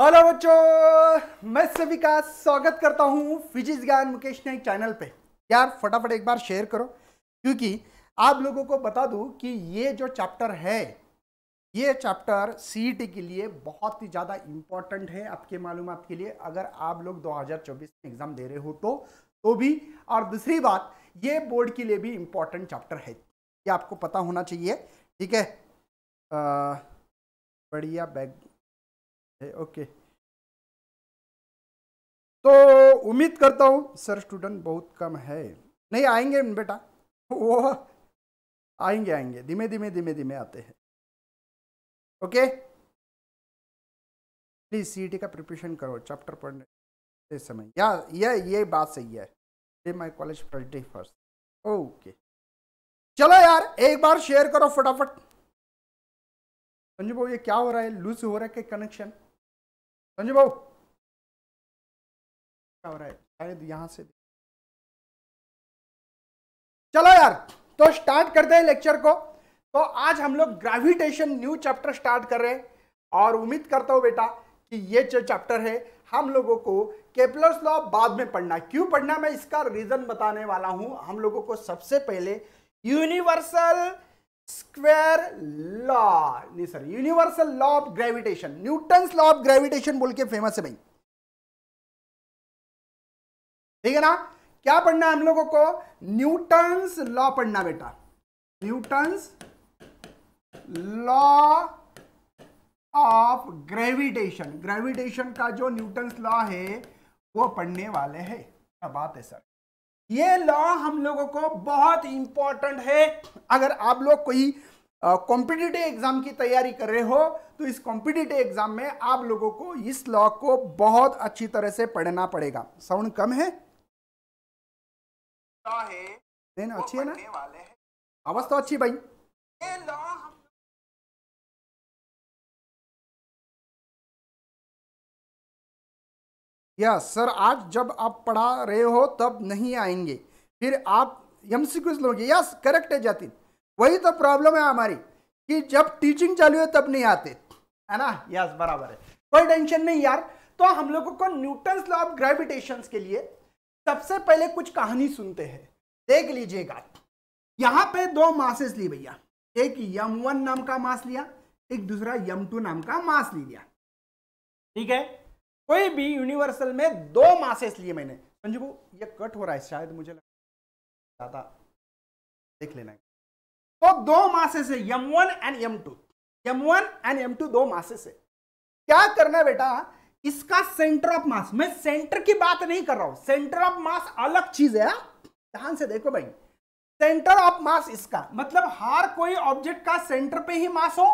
Hello बच्चों मैं सभी का स्वागत करता हूँ फिजिक्स ज्ञान मुकेश ने चैनल पे यार फटाफट एक बार शेयर करो क्योंकि आप लोगों को बता दूँ कि ये जो चैप्टर है ये चैप्टर सी के लिए बहुत ही ज़्यादा इम्पॉर्टेंट है आपके मालूम के लिए अगर आप लोग 2024 में एग्ज़ाम दे रहे हो तो तो भी और दूसरी बात ये बोर्ड के लिए भी इम्पॉर्टेंट चैप्टर है ये आपको पता होना चाहिए ठीक है बढ़िया बैग है ओके तो उम्मीद करता हूँ सर स्टूडेंट बहुत कम है नहीं आएंगे बेटा वो आएंगे आएंगे धीमे धीमे धीमे धीमे आते हैं ओके प्लीज़ सी e का प्रिपरेशन करो चैप्टर पढ़ने समय या ये ये बात सही है my college first first okay चलो यार एक बार शेयर करो फटाफट संजू भाऊ ये क्या हो रहा है लूज हो रहा है कनेक्शन संजू भाऊ क्या हो रहा है शायद यहां से चलो यार तो स्टार्ट करते हैं लेक्चर को तो आज हम लोग ग्रेविटेशन न्यू चैप्टर स्टार्ट कर रहे हैं और उम्मीद करता हूँ बेटा कि ये जो चैप्टर है हम लोगों को केपलर्स लॉ बाद में पढ़ना क्यों पढ़ना मैं इसका रीज़न बताने वाला हूँ हम लोगों को सबसे पहले यूनिवर्सल स्क्वेयर लॉ नहीं sir universal law of gravitation Newton's law of gravitation बोल के फेमस है भाई ठीक है ना क्या पढ़ना है हम लोगों को न्यूटन्स लॉ पढ़ना बेटा Newton's law of gravitation gravitation का जो न्यूटन लॉ है वो पढ़ने वाले है क्या बात है सर ये लॉ हम लोगों को बहुत इंपॉर्टेंट है अगर आप लोग कोई कॉम्पिटिटिव एग्जाम की तैयारी कर रहे हो तो इस कॉम्पिटिटिव एग्जाम में आप लोगों को इस लॉ को बहुत अच्छी तरह से पढ़ना पड़ेगा साउंड कम है लॉ है अच्छी है ना आवाज तो अच्छी भाई ये लॉ या सर आज जब आप पढ़ा रहे हो तब नहीं आएंगे फिर आप एम सी क्यूज लोगे यस करेक्ट है जातिन वही तो प्रॉब्लम है हमारी कि जब टीचिंग चालू है तब नहीं आते है ना यस बराबर है कोई टेंशन नहीं यार तो हम लोगों को न्यूटन लॉ ऑफ ग्रेविटेशन के लिए सबसे पहले कुछ कहानी सुनते हैं देख लीजिएगा यहाँ पे दो मासेस ली भैया एक यम वन नाम का मास लिया एक दूसरा यम टू नाम का मास लिया ठीक है कोई भी यूनिवर्सल में दो मासेस लिए मैंने संजू को ये कट हो रहा है शायद मुझे ज़्यादा देख लेना है तो दो मासेस है M one and M two M one and M two दो मासेस है क्या करना है बेटा इसका सेंटर ऑफ मास मैं सेंटर की बात नहीं कर रहा हूं सेंटर ऑफ मास अलग चीज है ध्यान से देखो भाई सेंटर ऑफ मास इसका मतलब हर कोई ऑब्जेक्ट का सेंटर पे ही मास हो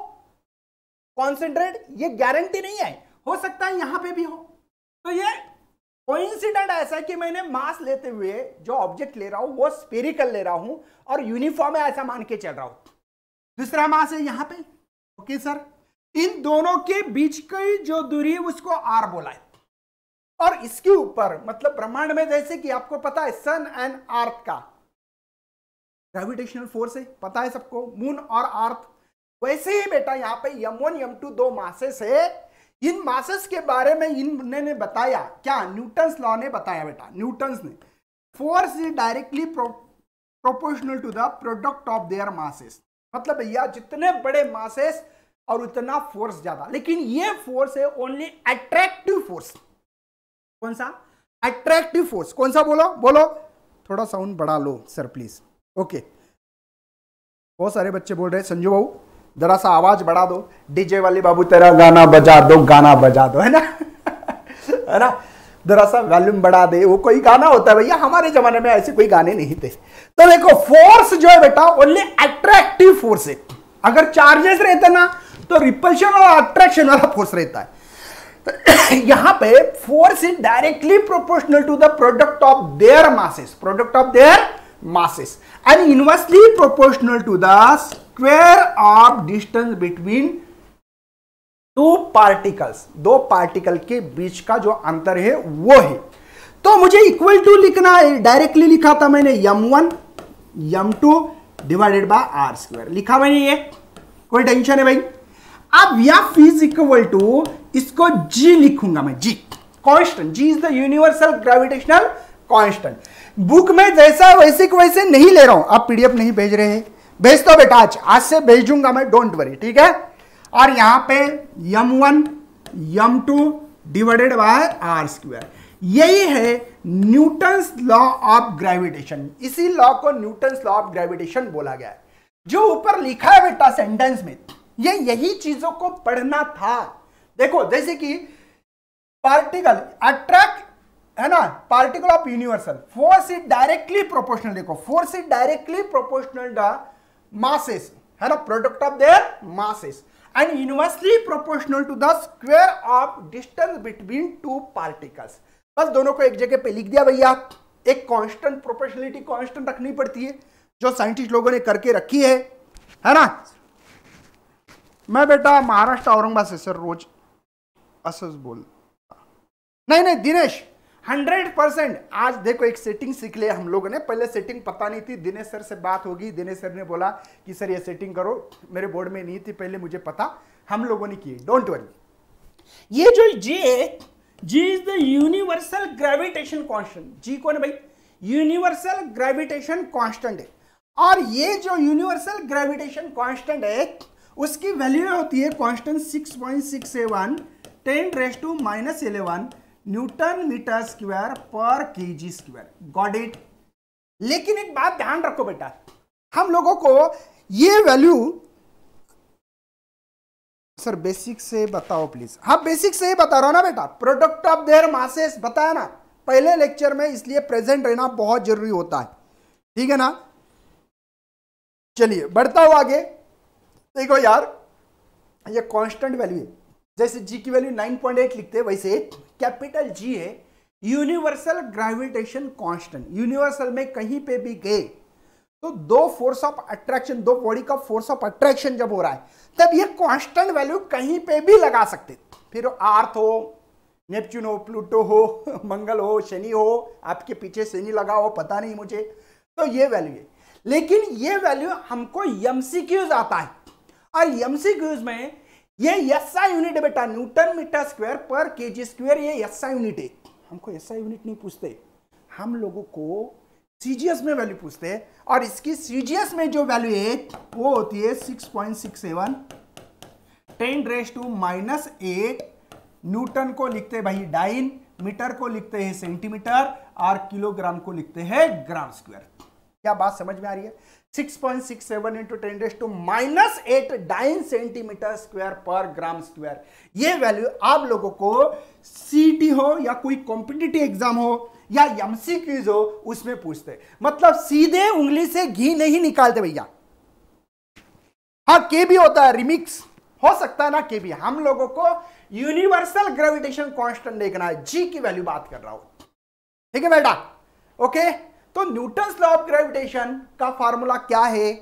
कॉन्सेंट्रेट ये गारंटी नहीं है हो सकता है यहां पे भी हो तो ये कोइंसिडेंट ऐसा है कि मैंने मास लेते हुए जो ऑब्जेक्ट ले रहा हूं वो स्पेरिकल ले रहा हूं और यूनिफॉर्म है ऐसा मान के चल रहा हूं दूसरा मास है यहां पे ओके सर इन दोनों के बीच की जो दूरी है उसको आर बोला है और इसके ऊपर मतलब ब्रह्मांड में जैसे कि आपको पता है सन एंड अर्थ का ग्रेविटेशनल फोर्स है पता है सबको मून और अर्थ वैसे ही बेटा यहां पे यम वन यम टू दो मासेस है इन मासस के बारे में इन ने बताया क्या न्यूटन्स लॉ ने बताया बेटा न्यूटन्स ने force is directly proportional to the product of their masses मतलब भैया जितने बड़े मासेस और उतना फोर्स ज्यादा लेकिन ये फोर्स है ओनली अट्रैक्टिव फोर्स कौन सा अट्रैक्टिव फोर्स कौन सा बोलो बोलो थोड़ा साउंड बढ़ा लो सर प्लीज ओके बहुत सारे बच्चे बोल रहे हैं संजू भाऊ जरा सा आवाज बढ़ा दो डीजे वाली बाबू तेरा गाना बजा दो गाना बजा दो है ना है ना जरा सा वॉल्यूम बढ़ा दे वो कोई गाना होता है भैया हमारे जमाने में ऐसे कोई गाने नहीं थे तो देखो फोर्स जो है बेटा ओनली अट्रैक्टिव फोर्स है अगर चार्जेस रहते ना तो रिपल्शन और अट्रैक्शन वाला फोर्स रहता है तो यहां पे force is directly proportional to the product of their masses product of their masses and inversely proportional to the square of distance between two particles दो पार्टिकल के बीच का जो अंतर है वो है तो मुझे इक्वल टू लिखना है डायरेक्टली लिखा था मैंने M one Yama two divided by R square लिखा मैंने ये कोई टेंशन है भाई अब या फीज इक्वल टू इसको जी लिखूंगा मैं G constant G is the universal gravitational constant book में जैसा वैसे को वैसे नहीं ले रहा हूं आप पीडीएफ नहीं भेज रहे हैं भेज दो बेटा आज आज से भेजूंगा मैं डोंट वरी ठीक है और यहां पे M one Yama two divided by R square यही है न्यूटन्स लॉ ऑफ ग्रेविटेशन इसी लॉ को न्यूटन्स लॉ ऑफ ग्रेविटेशन बोला गया है जो ऊपर लिखा है बेटा सेंटेंस में ये यही चीजों को पढ़ना था देखो जैसे कि पार्टिकल अट्रैक्ट है ना particle of universal force is directly proportional देखो force is directly proportional the masses है ना product of their masses and inversely proportional to the square of distance between two particles बस दोनों को एक जगह पे लिख दिया भैया एक कांस्टेंट प्रोपोर्शनलिटी कांस्टेंट रखनी पड़ती है जो साइंटिस्ट लोगों ने करके रखी है है ना मैं बेटा महाराष्ट्र औरंगाबाद से सर रोज असस बोल नहीं नहीं दिनेश हंड्रेड परसेंट आज देखो एक सेटिंग सीख लिया हम लोगों ने पहले सेटिंग पता नहीं थी दिनेश सर से बात होगी दिनेश सर ने बोला कि सर ये सेटिंग करो मेरे बोर्ड में नहीं थी पहले मुझे पता हम लोगों ने की डोंट वरी ये जो जे G is the universal gravitation constant G कौन है भाई यूनिवर्सल ग्रेविटेशन कॉन्स्टेंट है और ये जो यूनिवर्सल ग्रेविटेशन कॉन्स्टेंट है उसकी वैल्यू होती है constant six point six seven ten raise to minus eleven newton metre square पर K G square God it लेकिन एक बात ध्यान रखो बेटा हम लोगों को ये वैल्यू सर बेसिक से बताओ प्लीज हाँ बेसिक से ही बता रहा हूं ना बेटा प्रोडक्ट ऑफ देयर मासेस बताया ना पहले लेक्चर में इसलिए प्रेजेंट रहना बहुत जरूरी होता है ठीक है ना चलिए बढ़ता हुआ आगे देखो यार ये कांस्टेंट वैल्यू है जैसे जी की वैल्यू 9.8 लिखते हैं वैसे कैपिटल जी है यूनिवर्सल ग्रेविटेशन कांस्टेंट यूनिवर्सल में कहीं पे भी गए तो दो फोर्स ऑफ अट्रैक्शन दो बॉडी का फोर्स ऑफ अट्रैक्शन जब हो रहा है तब ये कांस्टेंट वैल्यू कहीं पे भी लगा सकते फिर आर्थ हो नेपच्यून हो प्लूटो हो मंगल हो शनि हो आपके पीछे शनि लगा हो पता नहीं मुझे तो ये वैल्यू है लेकिन ये वैल्यू हमको यमसी आता है और यमसी में ये एसआई यूनिट है बेटा न्यूटन मीटर स्क्वायर पर के जी स्क्वायर ये एसआई यूनिट है हमको एसआई यूनिट नहीं पूछते हम लोगों को सीजीएस में वैल्यू पूछते हैं और इसकी सीजीएस में जो वैल्यू है वो होती है six six point seven ten raise to minus eight newton को लिखते हैं भाई डाइन मीटर को लिखते हैं सेंटीमीटर और किलोग्राम को लिखते हैं ग्राम स्क्वायर क्या बात समझ में आ रही है 6.67 into 10 raise to minus eight dyne centimetre square पर ग्राम स्क्वायर ये वैल्यू आप लोगों को सीटी हो या कोई कॉम्पिटिटिव एग्जाम हो या एमसीक्यूज हो उसमें पूछते मतलब सीधे उंगली से घी नहीं निकालते भैया हाँ के भी होता है रिमिक्स हो सकता है ना के भी हम लोगों को यूनिवर्सल ग्रेविटेशन कांस्टेंट देखना है जी की वैल्यू बात कर रहा हूं ठीक है बेटा ओके तो न्यूटन लॉ ऑफ ग्रेविटेशन का फॉर्मूला क्या है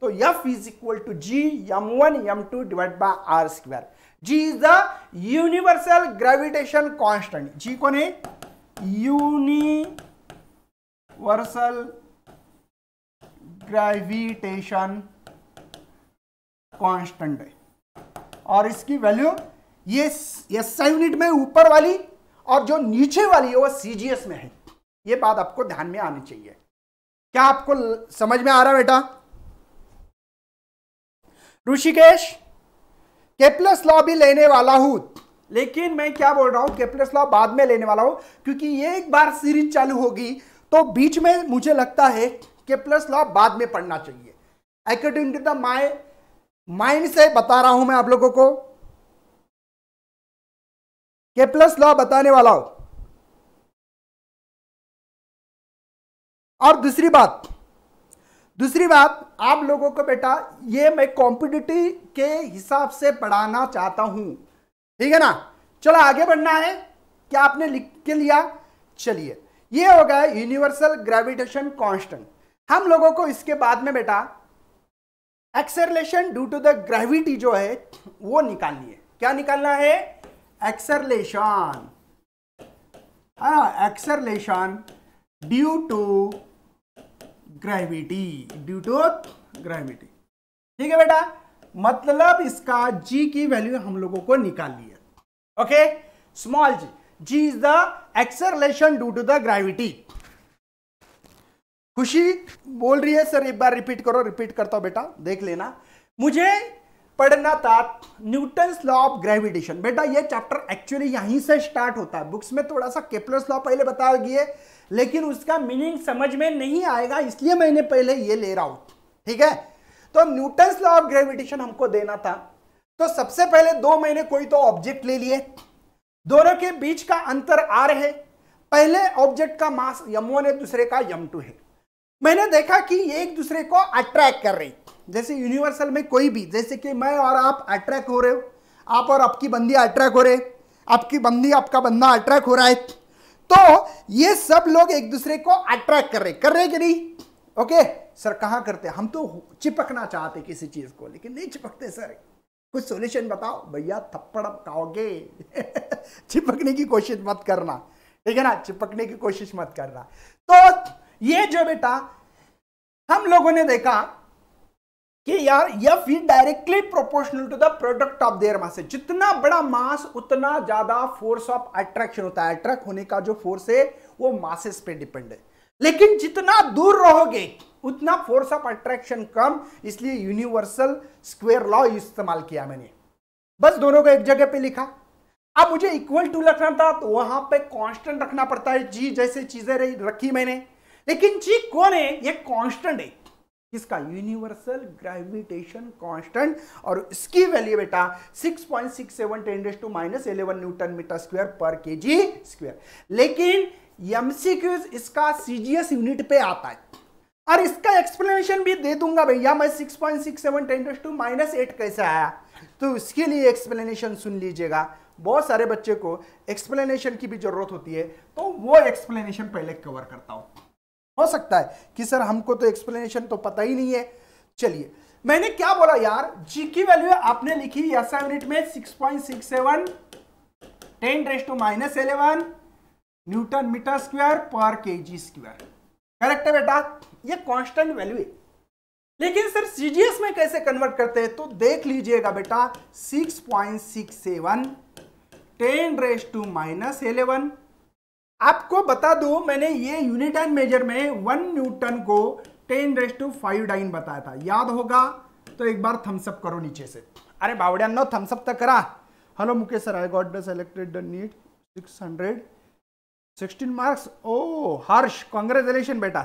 तो F is equal to G M one M two divide by R square G is the universal gravitation constant G कौन है यूनिवर्सल ग्रेविटेशन कॉन्स्टेंट है और इसकी वैल्यू ये एस यूनिट में ऊपर वाली और जो नीचे वाली है वो सीजीएस में है ये बात आपको ध्यान में आनी चाहिए क्या आपको समझ में आ रहा बेटा ऋषिकेश केपलस लॉ भी लेने वाला हूं लेकिन मैं क्या बोल रहा हूं केपलस लॉ बाद में लेने वाला हूं क्योंकि ये एक बार सीरीज चालू होगी तो बीच में मुझे लगता है प्लस लॉ बाद में पढ़ना चाहिए according to the my mind से बता रहा हूं मैं आप लोगों को प्लस लॉ बताने वाला हूं और दूसरी बात दूसरी बात आप लोगों को बेटा ये मैं कॉम्पिटिटिव के हिसाब से पढ़ाना चाहता हूं ठीक है ना चलो आगे बढ़ना है क्या आपने लिख के लिया चलिए ये हो गया यूनिवर्सल ग्रेविटेशन कांस्टेंट हम लोगों को इसके बाद में बेटा acceleration due to the gravity जो है वो निकालनी है क्या निकालना है acceleration acceleration due to gravity due to gravity ठीक है बेटा मतलब इसका जी की वैल्यू हम लोगों को निकालनी है okay small G G is the acceleration due to the gravity Khushi बोल रही है सर एक बार रिपीट करो रिपीट करता हूं बेटा देख लेना मुझे पढ़ना था न्यूटन लॉ ऑफ ग्रेविटेशन बेटा ये चैप्टर एक्चुअली यहीं से स्टार्ट होता है बुक्स में थोड़ा सा केपलर्स लॉ पहले बता दिए लेकिन उसका मीनिंग समझ में नहीं आएगा इसलिए मैंने पहले ये ले रहा हूं ठीक है तो न्यूटन लॉ ऑफ ग्रेविटेशन हमको देना था तो सबसे पहले दो महीने कोई तो ऑब्जेक्ट ले लिए दोनों के बीच का अंतर आर है पहले ऑब्जेक्ट का मास यम है दूसरे का यम है मैंने देखा कि एक दूसरे को अट्रैक्ट कर रही जैसे यूनिवर्सल में कोई भी जैसे कि मैं और आप अट्रैक्ट हो रहे हो आप और आपकी बंदी अट्रैक्ट हो रहे आपकी बंदी आपका बंदा अट्रैक्ट हो रहा है तो ये सब लोग एक दूसरे को अट्रैक्ट कर रहे कर रहे कि नहीं ओके सर कहाँ करते हम तो चिपकना चाहते किसी चीज़ को लेकिन नहीं चिपकते सर कुछ सोल्यूशन बताओ भैया थप्पड़ खाओगे चिपकने की कोशिश मत करना ठीक है ना चिपकने की कोशिश मत करना तो ये जो बेटा हम लोगों ने देखा कि यार या फिर directly proportional to the product of their mass जितना बड़ा मास उतना ज्यादा फोर्स ऑफ अट्रैक्शन होता है अट्रैक्ट होने का जो फोर्स है वो मासेस पे डिपेंड है लेकिन जितना दूर रहोगे उतना फोर्स ऑफ अट्रैक्शन कम इसलिए यूनिवर्सल स्क्वेयर लॉ इस्तेमाल किया मैंने बस दोनों को एक जगह पे लिखा अब मुझे इक्वल टू रखना था तो वहां पे कांस्टेंट रखना पड़ता है जी जैसे चीजें रखी मैंने लेकिन जी कौन है ये कांस्टेंट है किसका यूनिवर्सल ग्रेविटेशन कांस्टेंट और इसकी वैल्यू बेटा 6.67 ten raise to minus eleven newton metre square पर के जी स्क्वायर लेकिन एमसीक्यूज इसका सीजीएस यूनिट पे आता है और इसका एक्सप्लेनेशन भी दे दूंगा भैया मैं 6.67 ten raise to minus eight कैसे आया तो इसके लिए एक्सप्लेनेशन सुन लीजिएगा बहुत सारे बच्चे को एक्सप्लेनेशन की भी जरूरत होती है तो वो एक्सप्लेनेशन पहले कवर करता हूं हो सकता है कि सर हमको तो एक्सप्लेनेशन तो पता ही नहीं है चलिए मैंने क्या बोला यार जी की वैल्यू आपने लिखी एस यूनिट में 6.67 ten raise to minus eleven newton metre square पर के जी स्क्वायर करेक्ट है बेटा ये कांस्टेंट वैल्यू है लेकिन सर सीजीएस में कैसे कन्वर्ट करते हैं तो देख लीजिएगा बेटा 6.67 ten raise to minus eleven आपको बता दू मैंने ये यूनिट एंड मेजर में वन न्यूटन को ten raise to five dyne बताया था याद होगा तो एक बार थम्सअप करो नीचे से अरे बावड्यांना थम्सअप तक करा hello Mukesh sir I got base elected the NEET six hundred sixteen marks ओ हर्ष कॉन्ग्रेचुलेशन बेटा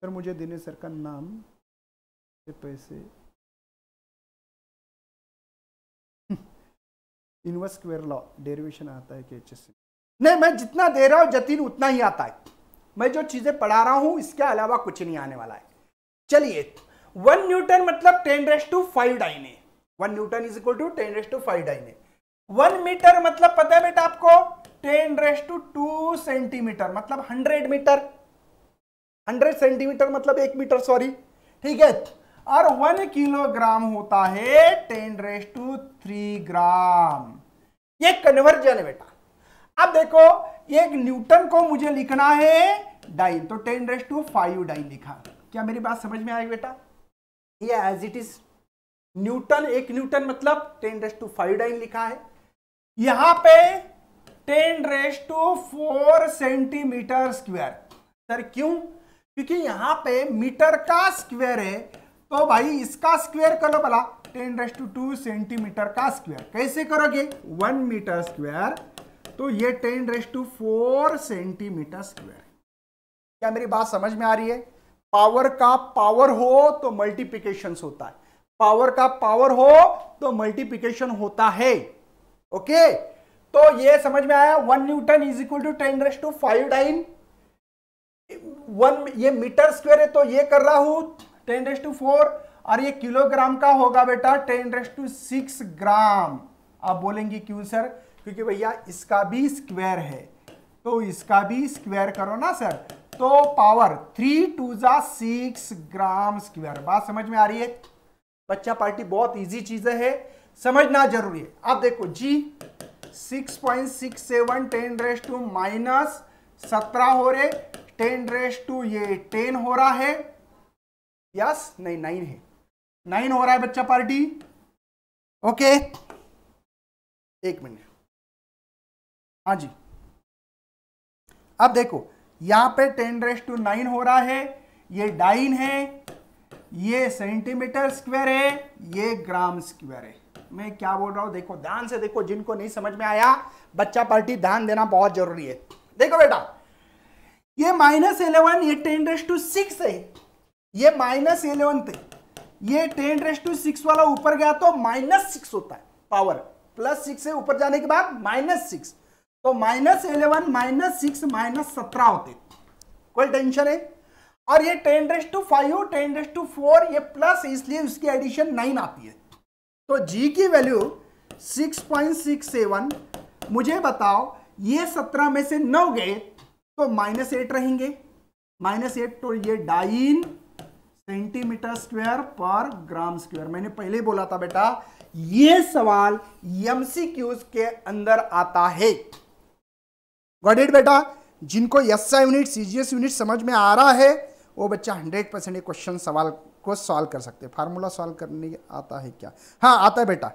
सर मुझे दिनेश सर का नाम पैसे इनवर्स स्क्वेयर लॉ डेरिवेशन आता है के एच एस नहीं मैं जितना दे रहा हूँ जतिन उतना ही आता है मैं जो चीज़ें पढ़ा रहा हूँ इसके अलावा कुछ नहीं आने वाला है चलिए वन न्यूटन मतलब ten raise to five dyne one newton is equal to ten raise to five dyne one metre मतलब पता है बेटा आपको ten raise to two centimetre मतलब हंड्रेड मीटर हंड्रेड सेंटीमीटर मतलब एक मीटर सॉरी ठीक है और वन किलोग्राम होता है ten raise to three gram ये कन्वर्जन है बेटा अब देखो एक न्यूटन को मुझे लिखना है डाइन तो ten raise to five dyne लिखा क्या मेरी बात समझ में आई बेटा ये एज इट इज न्यूटन एक न्यूटन मतलब ten raise to five dyne लिखा है यहां पे ten raise to four centimetre square sir क्यों क्योंकि यहां पे मीटर का स्क्वायर है तो भाई इसका स्क्वायर कर लो भला ten raise to two centimetre का स्क्वायर कैसे करोगे वन मीटर स्क्वायर तो ये ten raise to four centimetre square क्या मेरी बात समझ में आ रही है पावर का पावर हो तो मल्टीप्लीकेशन होता है पावर का पावर हो तो मल्टीप्लीकेशन होता है ओके तो ये समझ में आया one newton is equal to ten raise to five dyne one ये मीटर स्क्वायर है तो ये कर रहा हूं टेन रेस टू फोर और ये किलोग्राम का होगा बेटा ten raise to six gram आप बोलेंगे क्यों सर क्योंकि भैया इसका भी स्क्वायर है तो इसका भी स्क्वायर करो ना सर तो पावर थ्री टू जा सिक्स ग्राम स्क्वायर बात समझ में आ रही है बच्चा पार्टी बहुत इजी चीज है समझना जरूरी है आप देखो G six point six seven ten raise to minus सत्रह हो रहे टेन रेस टू ये टेन हो रहा है यस नहीं नाइन है नाइन हो रहा है बच्चा पार्टी ओके एक मिनट हाँ जी अब देखो यहां पे टेन रेस टू नाइन हो रहा है ये डाइन है ये सेंटीमीटर स्क्वायर है ये ग्राम स्क्वायर है मैं क्या बोल रहा हूं देखो ध्यान से देखो जिनको नहीं समझ में आया बच्चा पार्टी ध्यान देना बहुत जरूरी है देखो बेटा ये माइनस इलेवन ये टेन रेस टू सिक्स है ये माइनस इलेवन थे ये टेन रेस टू सिक्स वाला ऊपर गया तो माइनस सिक्स होता है पावर प्लस सिक्स से ऊपर जाने के बाद माइनस सिक्स तो minus eleven minus six minus सत्रह होते कोई टेंशन है और ये ten raise to five ten raise to four ये प्लस इसलिए उसकी एडिशन नाइन आती है तो जी की value six point six seven मुझे बताओ ये सत्रह में से नौ गए तो माइनस एट रहेंगे माइनस एट तो ये डाइन सेंटीमीटर स्क्वायर पर ग्राम स्क्वायर मैंने पहले बोला था बेटा ये सवाल एमसीक्यूज के अंदर आता है गॉट इट बेटा जिनको एस यूनिट सीजीएस यूनिट समझ में आ रहा है वो बच्चा हंड्रेड परसेंट ये क्वेश्चन सवाल को सॉल्व कर सकते हैं फार्मूला सॉल्व करने आता है क्या हाँ आता है बेटा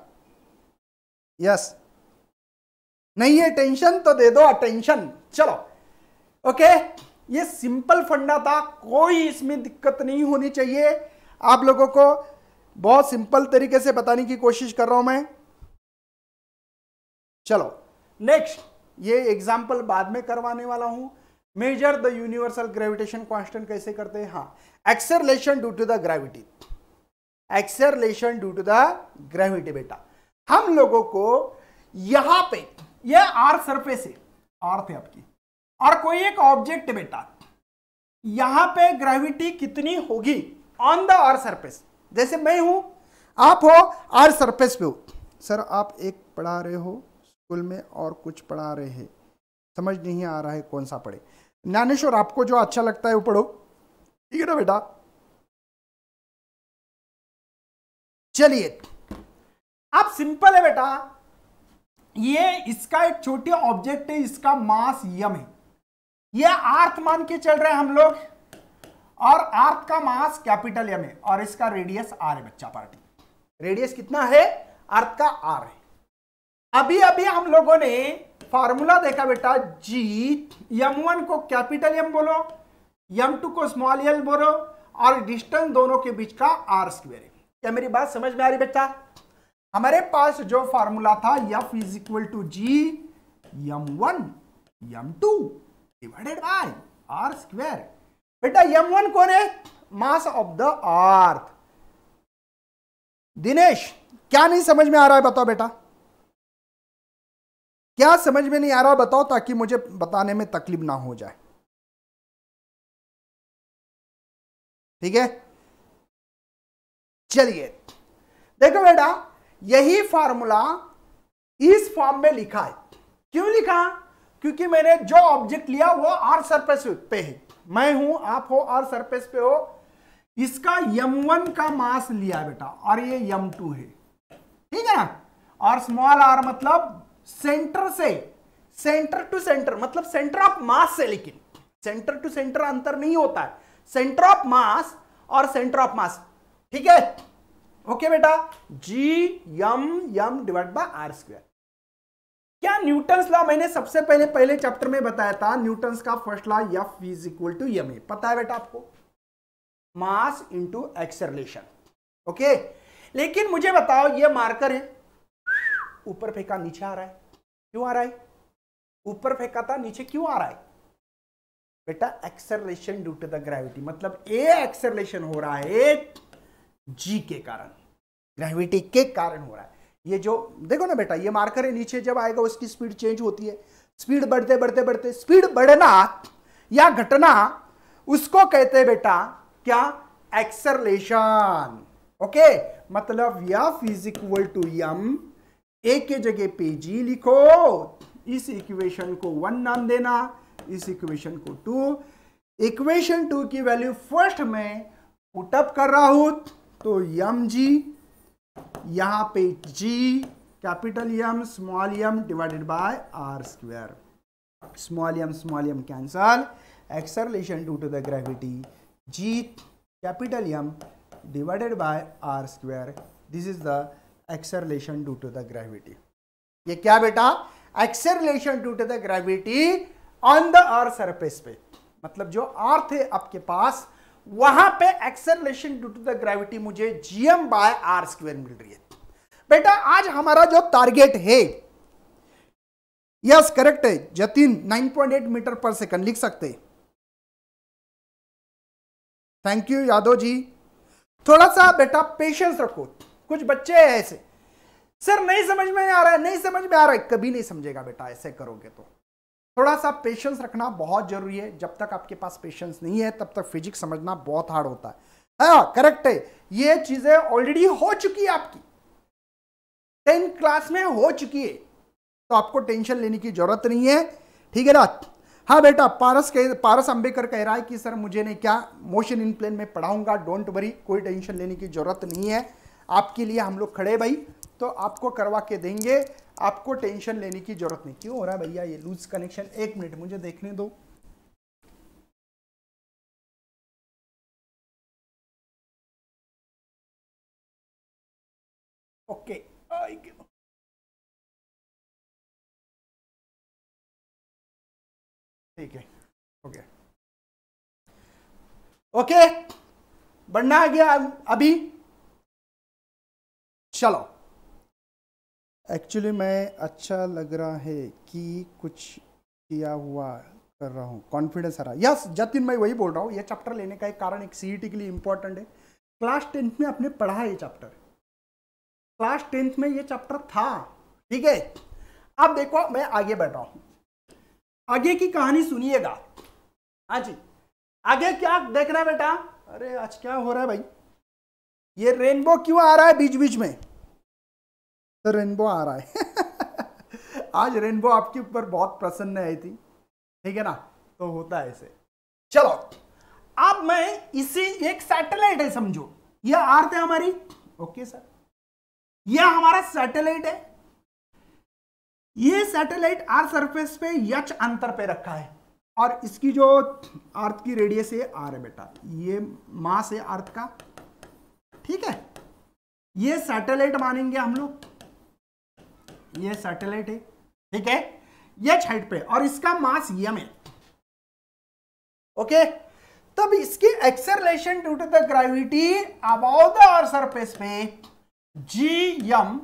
यस नहीं है टेंशन तो दे दो अटेंशन चलो ओके ये सिंपल फंडा था कोई इसमें दिक्कत नहीं होनी चाहिए आप लोगों को बहुत सिंपल तरीके से बताने की कोशिश कर रहा हूं मैं चलो नेक्स्ट ये एग्जाम्पल बाद में करवाने वाला हूं measure the universal gravitation constant कैसे करते हैं हाँ acceleration due to the gravity acceleration due to the gravity बेटा हम लोगों को यहां पे ये आर सरफेस है आर थे आपकी और कोई एक ऑब्जेक्ट बेटा यहां पे ग्रेविटी कितनी होगी ऑन द अर्थ सरफेस जैसे मैं हूं आप हो अर्थ सरफेस पे हो सर आप एक पढ़ा रहे हो स्कूल में और कुछ पढ़ा रहे हैं समझ नहीं आ रहा है कौन सा पढ़े ज्ञानेश्वर आपको जो अच्छा लगता है वो पढ़ो ठीक है ना बेटा चलिए आप सिंपल है बेटा ये इसका एक छोटी ऑब्जेक्ट है इसका मास यम है ये आर्थ मान के चल रहे हैं हम लोग और आर्थ का मास कैपिटल एम है और इसका रेडियस आर है बच्चा पार्टी रेडियस कितना है आर्थ का आर है अभी अभी हम लोगों ने फॉर्मूला देखा बेटा जी एम वन को कैपिटल एम बोलो एम टू को स्मॉल एल बोलो और डिस्टेंस दोनों के बीच का आर स्क्वेयर है क्या मेरी बात समझ में आ रही बेटा हमारे पास जो फॉर्मूला था F is equal to G M one M two divided by R square बेटा एम वन कौन है mass of the earth Dinesh क्या नहीं समझ में आ रहा है बताओ बेटा क्या समझ में नहीं आ रहा बताओ ताकि मुझे बताने में तकलीफ ना हो जाए ठीक है चलिए देखो बेटा यही फार्मूला इस फॉर्म में लिखा है क्यों लिखा क्योंकि मैंने जो ऑब्जेक्ट लिया वो आर सरफेस पे है मैं हूं आप हो आर सरफेस पे हो इसका यम वन का मास लिया बेटा और ये टू है ठीक है ना और स्मॉल आर मतलब सेंटर से सेंटर टू सेंटर मतलब सेंटर ऑफ मास से लेकिन सेंटर टू सेंटर अंतर नहीं होता है सेंटर ऑफ मास और सेंटर ऑफ मास ठीक है ओके बेटा G M M divide by R square क्या न्यूटन्स लॉ मैंने सबसे पहले पहले चैप्टर में बताया था न्यूटन्स का first law F is equal to M A पता है बेटा आपको मास इंटू एक्सरलेशन ओके लेकिन मुझे बताओ ये मार्कर है ऊपर फेंका नीचे आ रहा है क्यों आ रहा है ऊपर फेंका था नीचे क्यों आ रहा है बेटा acceleration due to the gravity मतलब ए एक्सरलेशन हो रहा है जी के कारण ग्रेविटी के कारण हो रहा है ये जो देखो ना बेटा ये मार्कर है नीचे जब आएगा उसकी स्पीड चेंज होती है स्पीड बढ़ते बढ़ते बढ़ते स्पीड बढ़ना या घटना उसको कहते हैं बेटा क्या एक्सरलेशन ओके मतलब या इज टू यम ए के जगह पे जी लिखो इस इक्वेशन को वन नाम देना इस इक्वेशन को टू इक्वेशन टू की वैल्यू फर्स्ट में पुटअप कर रहा हूं तो यम जी यहां पे G capital M small M divided by R square small M small M cancel acceleration due to the gravity G capital M divided by R square this is the acceleration due to the gravity ये क्या बेटा acceleration due to the gravity on the earth surface पे मतलब जो अर्थ है आपके पास वहां पे acceleration due to the gravity मुझे जीएम बाय आर स्क्वेयर मिल रही है बेटा आज हमारा जो टारगेट है यस करेक्ट है जतिन 9.8 मीटर पर सेकंड लिख सकते थैंक यू यादव जी थोड़ा सा बेटा पेशेंस रखो कुछ बच्चे हैं ऐसे सर नहीं समझ में आ रहा है नहीं समझ में आ रहा है कभी नहीं समझेगा बेटा ऐसे करोगे तो थोड़ा सा पेशेंस रखना बहुत जरूरी है जब तक आपके पास पेशेंस नहीं है तब तक फिजिक्स समझना बहुत हार्ड होता है करेक्ट हाँ, है ये चीजें ऑलरेडी हो चुकी है आपकी टेंथ क्लास में हो चुकी है तो आपको टेंशन लेने की जरूरत नहीं है ठीक है ना हाँ बेटा पारस कह पारस अंबेकर कह रहा है कि सर मुझे ने क्या मोशन इन प्लेन में पढ़ाऊंगा डोंट वरी कोई टेंशन लेने की जरूरत नहीं है आपके लिए हम लोग खड़े भाई तो आपको करवा के देंगे आपको टेंशन लेने की जरूरत नहीं क्यों हो रहा है भैया ये लूज कनेक्शन एक मिनट मुझे देखने दो ओके okay. ठीक है ओके ओके बढ़ना आ गया अभी चलो एक्चुअली मैं अच्छा लग रहा है कि कुछ किया हुआ कर रहा हूँ कॉन्फिडेंस आ रहा है यस जतिन मैं वही बोल रहा हूँ ये चैप्टर लेने का एक कारण एक सी के लिए इंपॉर्टेंट है क्लास टेंथ में आपने पढ़ा है ये चैप्टर क्लास टेंथ में ये चैप्टर था ठीक है अब देखो मैं आगे बैठ रहा हूँ आगे की कहानी सुनिएगा हाँ जी आगे क्या देख रहे बेटा अरे आज क्या हो रहा है भाई ये रेनबो क्यों आ रहा है बीच बीच में रेनबो आ रहा है आज रेनबो आपके ऊपर बहुत प्रसन्न आई थी ठीक है ना तो होता है ऐसे चलो अब मैं इसे एक सैटेलाइट है समझो यह आर्थ है हमारी ओके सर यह हमारा सैटेलाइट है यह सैटेलाइट आर सरफेस पे यच अंतर पे रखा है और इसकी जो अर्थ की रेडियस है आर है बेटा ये मास है अर्थ का ठीक है ये सैटेलाइट मानेंगे हम लोग ये सैटेलाइट है ठीक है ये हाइट पे और इसका मास यम है ओके तब इसकी acceleration due to the gravity about the surface में जी यम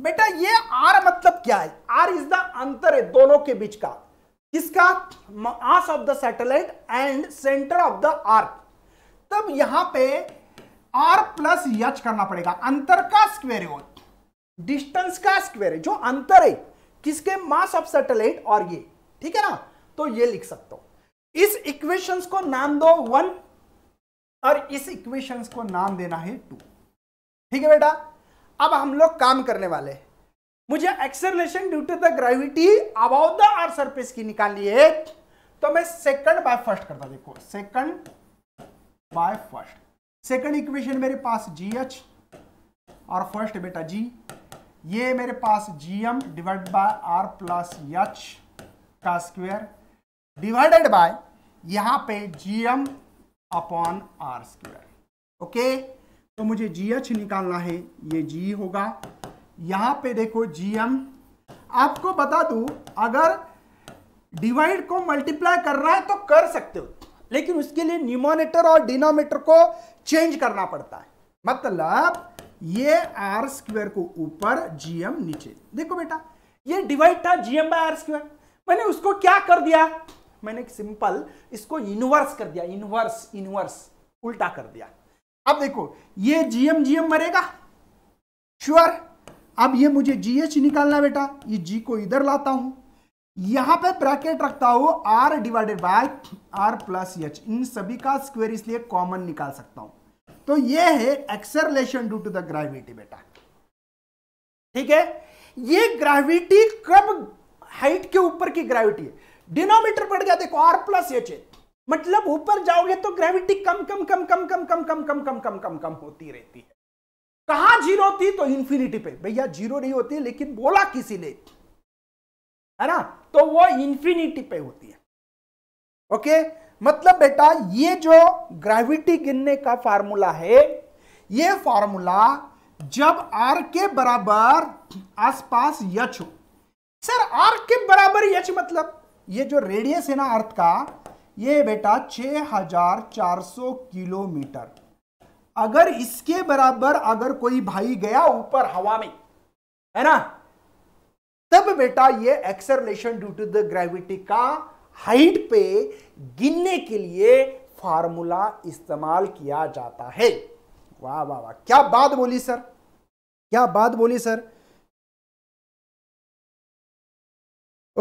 बेटा ये आर मतलब क्या है आर इज द अंतर है दोनों के बीच का किसका mass of the satellite and centre of the arc तब यहां पे आर प्लस यच करना पड़ेगा अंतर का स्क्वेयर डिस्टेंस का स्क्वायर है जो अंतर है किसके मास ऑफ सैटेलाइट और ये ठीक है ना तो ये लिख सकते हो इस इक्वेशंस को नाम दो वन और इस इक्वेशंस को नाम देना है टू ठीक है बेटा अब हम लोग काम करने वाले मुझे acceleration due to the gravity about the earth surface की निकालनी है तो मैं सेकंड बाय फर्स्ट करता देखो second by first second equation मेरे पास जी एच और फर्स्ट बेटा जी ये मेरे पास G M divide by R plus H का स्क्वेयर डिवाइडेड बाय यहां पे G M upon R square okay तो मुझे जी एच निकालना है ये जी होगा यहां पे देखो जी एम आपको बता दू अगर डिवाइड को मल्टीप्लाई कर रहा है तो कर सकते हो लेकिन उसके लिए न्यूमोनेटर और डिनोमीटर को चेंज करना पड़ता है मतलब ये आर स्क्वायर को ऊपर जीएम नीचे देखो बेटा ये डिवाइड था जीएम बाय आर स्क्वायर मैंने उसको क्या कर दिया मैंने सिंपल इसको इनवर्स कर दिया इनवर्स इनवर्स उल्टा कर दिया अब देखो ये जीएम जीएम मरेगा श्योर अब ये मुझे जीएच निकालना बेटा ये जी को इधर लाता हूं यहां पे ब्रैकेट रखता हूं R divided by R plus H इन सभी का स्क्वायर इसलिए कॉमन निकाल सकता हूं तो ये है acceleration due to the gravity बेटा ठीक है ये ग्रेविटी कब हाइट के ऊपर की ग्रेविटी है डिनोमीटर बढ़ गया देखो आर प्लस एच है मतलब ऊपर जाओगे तो ग्रेविटी कम कम कम कम कम कम कम कम कम कम कम कम होती रहती है कहा जीरो थी तो इंफिनिटी पे भैया जीरो नहीं होती लेकिन बोला किसी ने है ना तो वो इंफिनिटी पे होती है ओके मतलब बेटा ये जो ग्रेविटी गिनने का फार्मूला है ये फार्मूला जब आर के बराबर आसपास यच हो सर आर के बराबर यच मतलब ये जो रेडियस है ना अर्थ का ये बेटा 6400 किलोमीटर अगर इसके बराबर अगर कोई भाई गया ऊपर हवा में है ना तब बेटा ये acceleration due to the gravity का हाइट पे गिनने के लिए फार्मूला इस्तेमाल किया जाता है वाह वाह वाह क्या बात बोली सर क्या बात बोली सर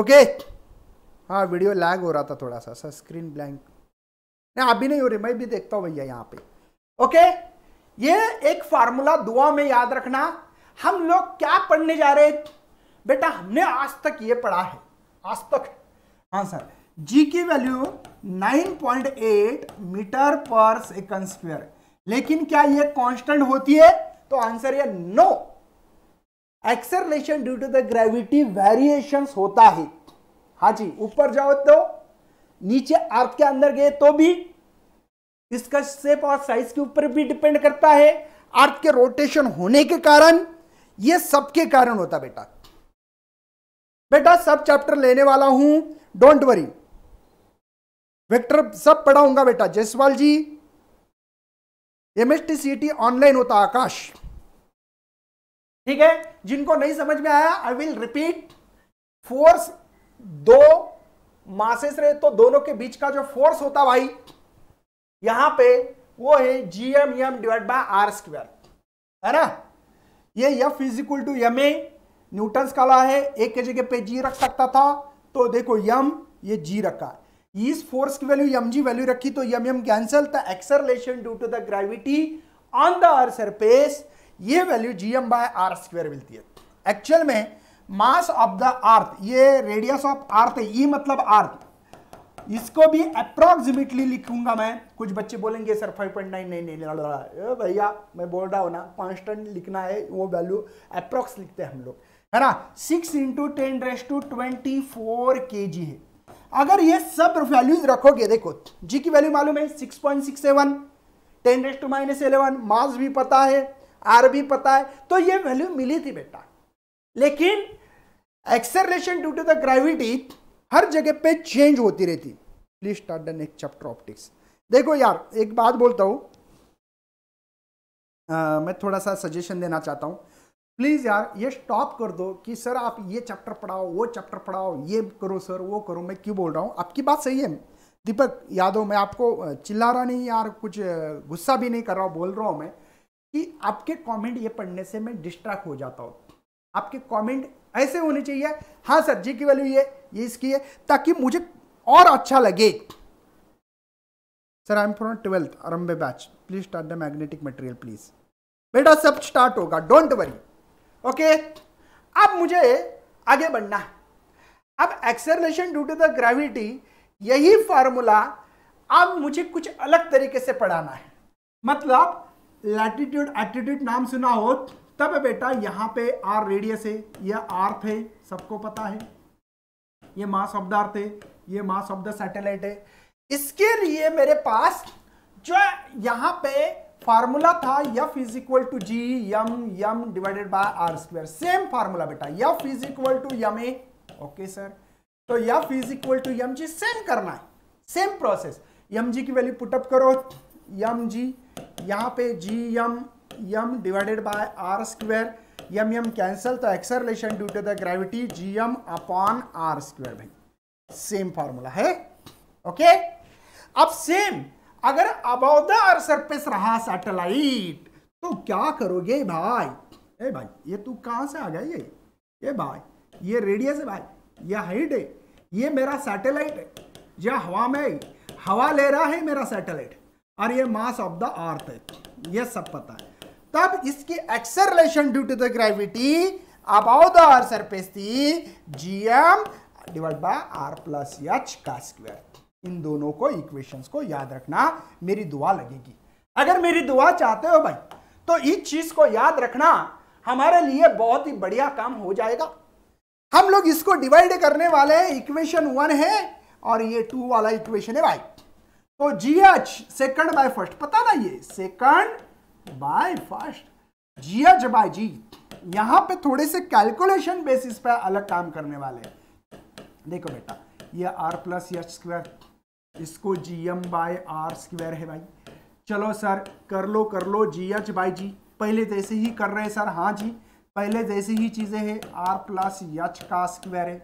ओके हाँ वीडियो लैग हो रहा था थोड़ा सा सर स्क्रीन ब्लैंक नहीं अभी नहीं हो रही मैं भी देखता हूं भैया यहां पे ओके ये एक फार्मूला दुआ में याद रखना हम लोग क्या पढ़ने जा रहे बेटा हमने आज तक ये पढ़ा है आज तक हाँ सर जी की वैल्यू 9.8 मीटर पर सेकंड स्क्वायर लेकिन क्या ये कांस्टेंट होती है तो आंसर ये no acceleration due to the gravity variation होता है हाँ जी ऊपर जाओ तो नीचे अर्थ के अंदर गए तो भी इसका शेप और साइज के ऊपर भी डिपेंड करता है अर्थ के रोटेशन होने के कारण ये सबके कारण होता बेटा बेटा सब चैप्टर लेने वाला हूं डोंट वरी वेक्टर सब पढ़ाऊंगा बेटा Jaiswal ji MST online e होता आकाश ठीक है जिनको नहीं समझ में आया आई विल रिपीट फोर्स दो मासेस रहे तो दोनों के बीच का जो फोर्स होता भाई यहां पे वो है G M divide by R square है ना ये F is equal to M A Newton का ला है एक के जगह पे जी रख सकता था तो देखो यम ये जी रखा है इस फोर्स की वैल्यू एम जी वैल्यू रखी तो M M cancel the acceleration due to the gravity on the earth surface ये value G M by R square मिलती है एक्चुअल में मास ऑफ द अर्थ ये रेडियस ऑफ अर्थ है ई e मतलब अर्थ इसको भी अप्रॉक्सीमेटली लिखूंगा मैं कुछ बच्चे बोलेंगे सर 5.9 पॉइंट नाइन नहीं नहीं भैया मैं बोल रहा हूँ ना कॉन्स्टेंट लिखना है वो वैल्यू अप्रोक्स लिखते हैं हम लोग है ना six into ten raise to twenty four K G है अगर ये सब वैल्यूज रखोगे देखो जी की वैल्यू मालूम है six point six seven ten raised to minus eleven mass भी पता है आर भी पता है तो ये वैल्यू मिली थी बेटा लेकिन acceleration due to the gravity हर जगह पे चेंज होती रहती please start the next chapter optics देखो यार एक बात बोलता हूं मैं थोड़ा सा सजेशन देना चाहता हूं प्लीज़ यार ये स्टॉप कर दो कि सर आप ये चैप्टर पढ़ाओ वो चैप्टर पढ़ाओ ये करो सर वो करो मैं क्यों बोल रहा हूँ आपकी बात सही है दीपक यादव मैं आपको चिल्ला रहा नहीं यार कुछ गुस्सा भी नहीं कर रहा हूँ बोल रहा हूँ मैं कि आपके कमेंट ये पढ़ने से मैं डिस्ट्रैक्ट हो जाता हूँ आपके कमेंट ऐसे होने चाहिए हाँ सर जी की वैल्यू ये ये इसकी है ताकि मुझे और अच्छा लगे sir I am from twelfth अरम्बे batch please start the magnetic material please बेटा सब स्टार्ट होगा डोंट वरी ओके अब मुझे आगे बढ़ना है अब acceleration due to the gravity यही फार्मूला अब मुझे कुछ अलग तरीके से पढ़ाना है मतलब लैटिट्यूड एटीट्यूड नाम सुना हो तब बेटा यहां पे आर रेडियस है यह आर्थ है सबको पता है ये मास ऑफ द अर्थ है ये मास ऑफ द सैटेलाइट है इसके लिए मेरे पास जो यहां पे फार्मूला था F is equal to G M M divided by R square same formula बेटा F is equal to M A okay sir तो F is equal to M G same करना है सेम प्रोसेस यम जी की value put up करो यम G यहाँ पे G M M divided by R square M M cancel तो acceleration due to the gravity G M upon R square भाई same formula है okay okay? अब सेम अगर अबाउ द सरफेस रहा सैटेलाइट तो क्या करोगे भाई ए भाई ये तू कहाँ से आ गया ये ये भाई ये रेडियस है भाई ये हाइट है ये मेरा सैटेलाइट है यह हवा में हवा ले रहा है मेरा सैटेलाइट और ये मास ऑफ द अर्थ है ये सब पता है तब इसकी acceleration due to the gravity above the earth surface थी G M divide by R plus H का स्क्वेयर इन दोनों को इक्वेशंस को याद रखना मेरी दुआ लगेगी अगर मेरी दुआ चाहते हो भाई तो इस चीज को याद रखना हमारे लिए बहुत ही बढ़िया काम हो जाएगा हम लोग इसको डिवाइड करने वाले हैं इक्वेशन वन है और ये टू वाला इक्वेशन है भाई तो G H second by first पता ना ये second by first G H by G यहां पे थोड़े से कैलकुलेशन बेसिस पे अलग काम करने वाले हैं देखो बेटा ये आर प्लस एच स्क्वायर इसको G M by R square है भाई चलो सर कर लो कर लो जी एच बाई जी पहले जैसे ही कर रहे हैं सर हाँ जी पहले जैसे ही चीज़ें हैं आर प्लस यच का स्क्वायर है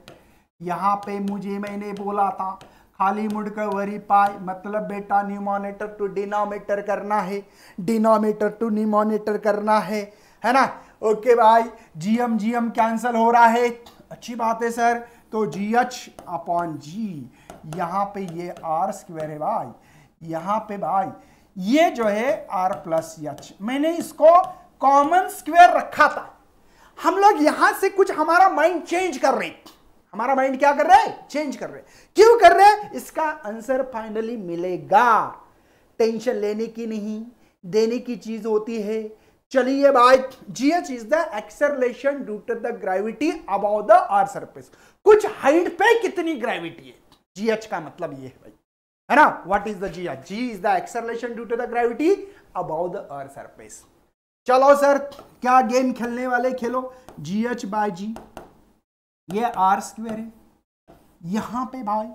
यहाँ पे मुझे मैंने बोला था खाली मुड़कर वरी पाई मतलब बेटा न्यूमोनेटर टू डिनोमीटर करना है डिनोमीटर टू न्यूमोनेटर करना है है ना ओके भाई G M G M cancel हो रहा है अच्छी बात है सर तो जी एच अपॉन जी यहाँ पे ये आर स्क्वेयर है भाई यहाँ पे भाई ये जो है आर प्लस एच मैंने इसको कॉमन स्क्वेयर रखा था हम लोग यहां से कुछ हमारा माइंड चेंज कर रहे हमारा माइंड क्या कर रहा है चेंज कर रहे क्यों कर रहे इसका आंसर फाइनली मिलेगा टेंशन लेने की नहीं देने की चीज होती है चलिए भाई G H is the acceleration due to the gravity about the R surface कुछ हाइट पे कितनी ग्रेविटी है जी एच का मतलब ये है भाई है ना what is the G H G is the acceleration due to the gravity above the earth surface चलो सर क्या गेम खेलने वाले खेलो जी एच बाय जी ये आर स्क्वेयर है यहां पे भाई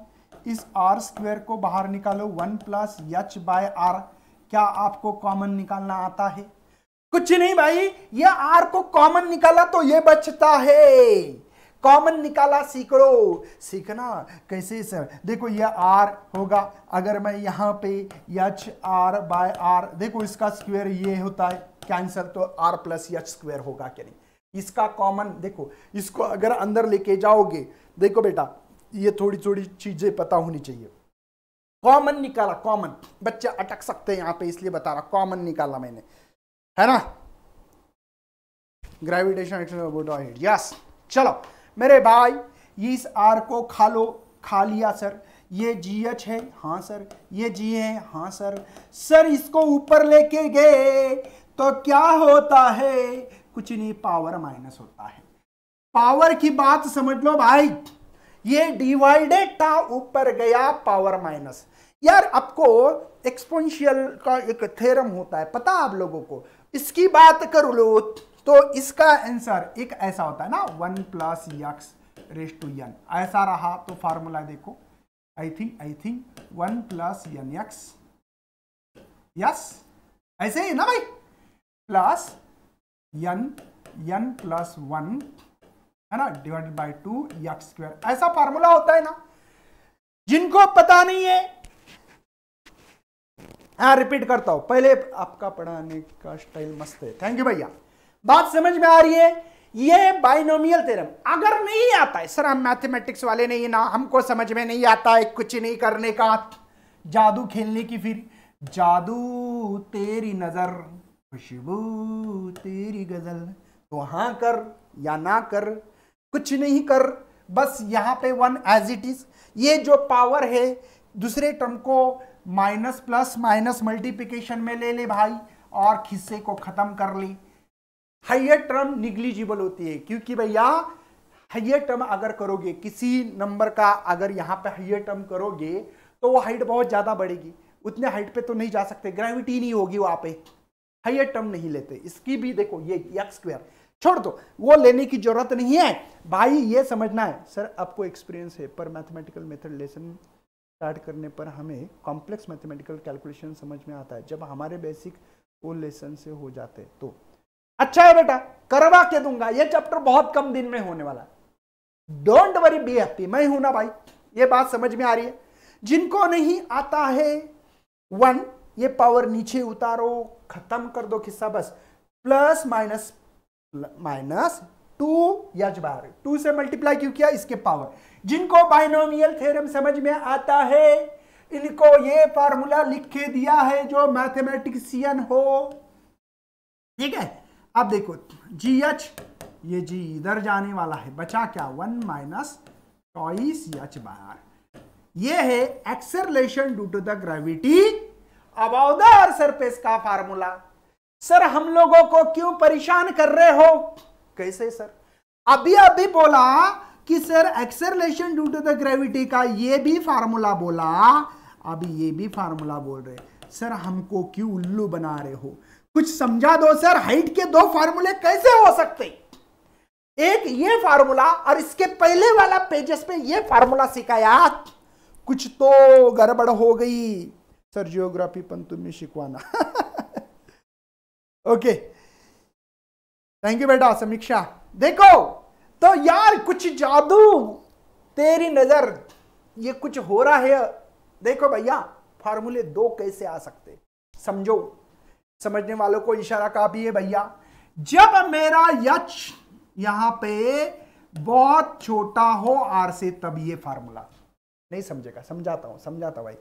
इस आर स्क्वेयर को बाहर निकालो one plus H by R क्या आपको कॉमन निकालना आता है कुछ नहीं भाई ये आर को कॉमन निकाला तो ये बचता है कॉमन निकाला सीखो सीखना कैसे सर देखो ये आर होगा अगर मैं यहाँ पे एच आर बाय आर देखो इसका स्क्वायर ये होता है कैंसर तो आर प्लस एच स्क्वायर होगा क्या नहीं इसका कॉमन देखो इसको अगर अंदर लेके जाओगे देखो बेटा ये थोड़ी थोड़ी चीज़ें पता होनी चाहिए कॉमन निकाला कॉमन बच्चे अटक सकते हैं यहां पे इसलिए बता रहा कॉमन निकाला मैंने है ना ग्रेविटेशन एक्शन यस चलो मेरे भाई ये इस आर को खा लो खा लिया सर ये जी एच है हाँ सर ये जी है हाँ सर सर इसको ऊपर लेके गए तो क्या होता है कुछ नहीं पावर माइनस होता है पावर की बात समझ लो भाई ये डिवाइडेड था ऊपर गया पावर माइनस यार आपको एक्सपोनेंशियल का एक थ्योरम होता है पता आप लोगों को इसकी बात करो लो तो इसका आंसर एक ऐसा होता है ना one plus X raise to N ऐसा रहा तो फार्मूला देखो I think I think one plus N X yes ऐसे ही ना भाई plus N N plus one है ना divided by two X square ऐसा फार्मूला होता है ना जिनको पता नहीं है हाँ रिपीट करता हूं पहले आपका पढ़ाने का स्टाइल मस्त है थैंक यू भैया बात समझ में आ रही है ये बाइनोमियल थ्योरम अगर नहीं आता है सर हम मैथमेटिक्स वाले नहीं ना हमको समझ में नहीं आता है कुछ नहीं करने का जादू खेलने की फिर जादू तेरी नजर खुशबू तेरी गजल तो हाँ कर या ना कर कुछ नहीं कर बस यहाँ पे वन एज इट इज ये जो पावर है दूसरे टर्म को माइनस प्लस माइनस मल्टीप्लिकेशन में ले ले भाई और खिस्से को ख़त्म कर ली हाइयर टर्म निग्लिजिबल होती है क्योंकि भैया हाइयर टर्म अगर करोगे किसी नंबर का अगर यहाँ पे हाइयर टर्म करोगे तो वो हाइट बहुत ज़्यादा बढ़ेगी उतने हाइट पे तो नहीं जा सकते ग्रेविटी नहीं होगी वहां पे हाइयर टर्म नहीं लेते इसकी भी देखो ये यक्स छोड़ दो वो लेने की जरूरत नहीं है भाई ये समझना है सर आपको एक्सपीरियंस है पर मैथमेटिकल मेथड लेसन स्टार्ट करने पर हमें कॉम्प्लेक्स मैथमेटिकल कैलकुलेशन समझ में आता है जब हमारे बेसिक वो लेसन से हो जाते तो अच्छा है बेटा करवा के दूंगा ये चैप्टर बहुत कम दिन में होने वाला डोंट वरी बी हैप्पी मैं हूं ना भाई ये बात समझ में आ रही है जिनको नहीं आता है वन ये पावर नीचे उतारो खत्म कर दो किस्सा बस plus minus minus two H बार टू से मल्टीप्लाई क्यों किया इसके पावर जिनको बाइनोमियल थ्योरम समझ में आता है इनको ये फार्मूला लिख के दिया है जो मैथमेटिक्सियन हो ठीक है अब देखो जी एच ये जी इधर जाने वाला है बचा क्या वन माइनस चौस एच बार ये है acceleration due to the gravity above the surface का फार्मूला सर हम लोगों को क्यों परेशान कर रहे हो कैसे सर अभी अभी बोला कि sir acceleration due to the gravity का ये भी फार्मूला बोला अभी ये भी फार्मूला बोल रहे सर हमको क्यों उल्लू बना रहे हो कुछ समझा दो सर हाइट के दो फार्मूले कैसे हो सकते एक ये फार्मूला और इसके पहले वाला पेजेस पे ये फार्मूला सिखाया कुछ तो गड़बड़ हो गई सर जियोग्राफी पंतु में शिकवाना ओके थैंक यू बेटा समीक्षा देखो तो यार कुछ जादू तेरी नजर ये कुछ हो रहा है देखो भैया फार्मूले दो कैसे आ सकते समझो समझने वालों को इशारा काफी है भैया जब मेरा यच यहां पे बहुत छोटा हो आर से तब ये फार्मूला नहीं समझेगा समझाता हूं समझाता भाई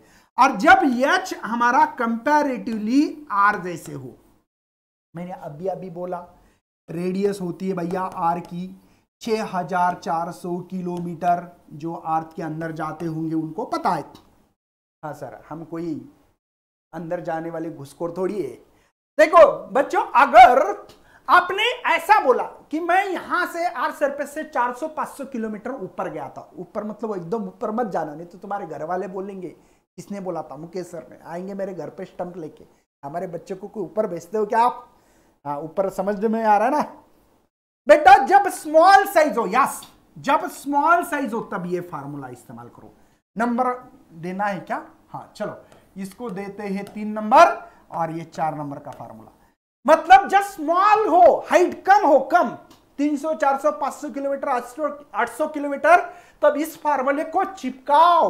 और जब यच हमारा कंपेरेटिवली आर जैसे हो मैंने अभी अभी बोला रेडियस होती है भैया आर की 6400 किलोमीटर जो अर्थ के अंदर जाते होंगे उनको पता है हाँ सर हम कोई अंदर जाने वाले घुसखोर थोड़ी है देखो बच्चों अगर आपने ऐसा बोला कि मैं यहां से आर सरफेस से 400-500 किलोमीटर ऊपर गया था ऊपर मतलब एकदम ऊपर मत जाना नहीं तो तुम्हारे घर वाले बोलेंगे किसने बोला था मुकेश सर ने आएंगे मेरे घर पे स्टम्प लेके हमारे बच्चे को कोई ऊपर भेजते हो क्या आप हाँ ऊपर समझ में आ रहा है ना बेटा जब स्मॉल साइज हो यस जब स्मॉल साइज हो तब ये फार्मूला इस्तेमाल करो नंबर देना है क्या हाँ चलो इसको देते हैं तीन नंबर और ये चार नंबर का फार्मूला मतलब जब स्मॉल हो हाइट कम हो कम 300, 400, 500 किलोमीटर 800, 800 किलोमीटर तब इस फार्मूले को चिपकाओ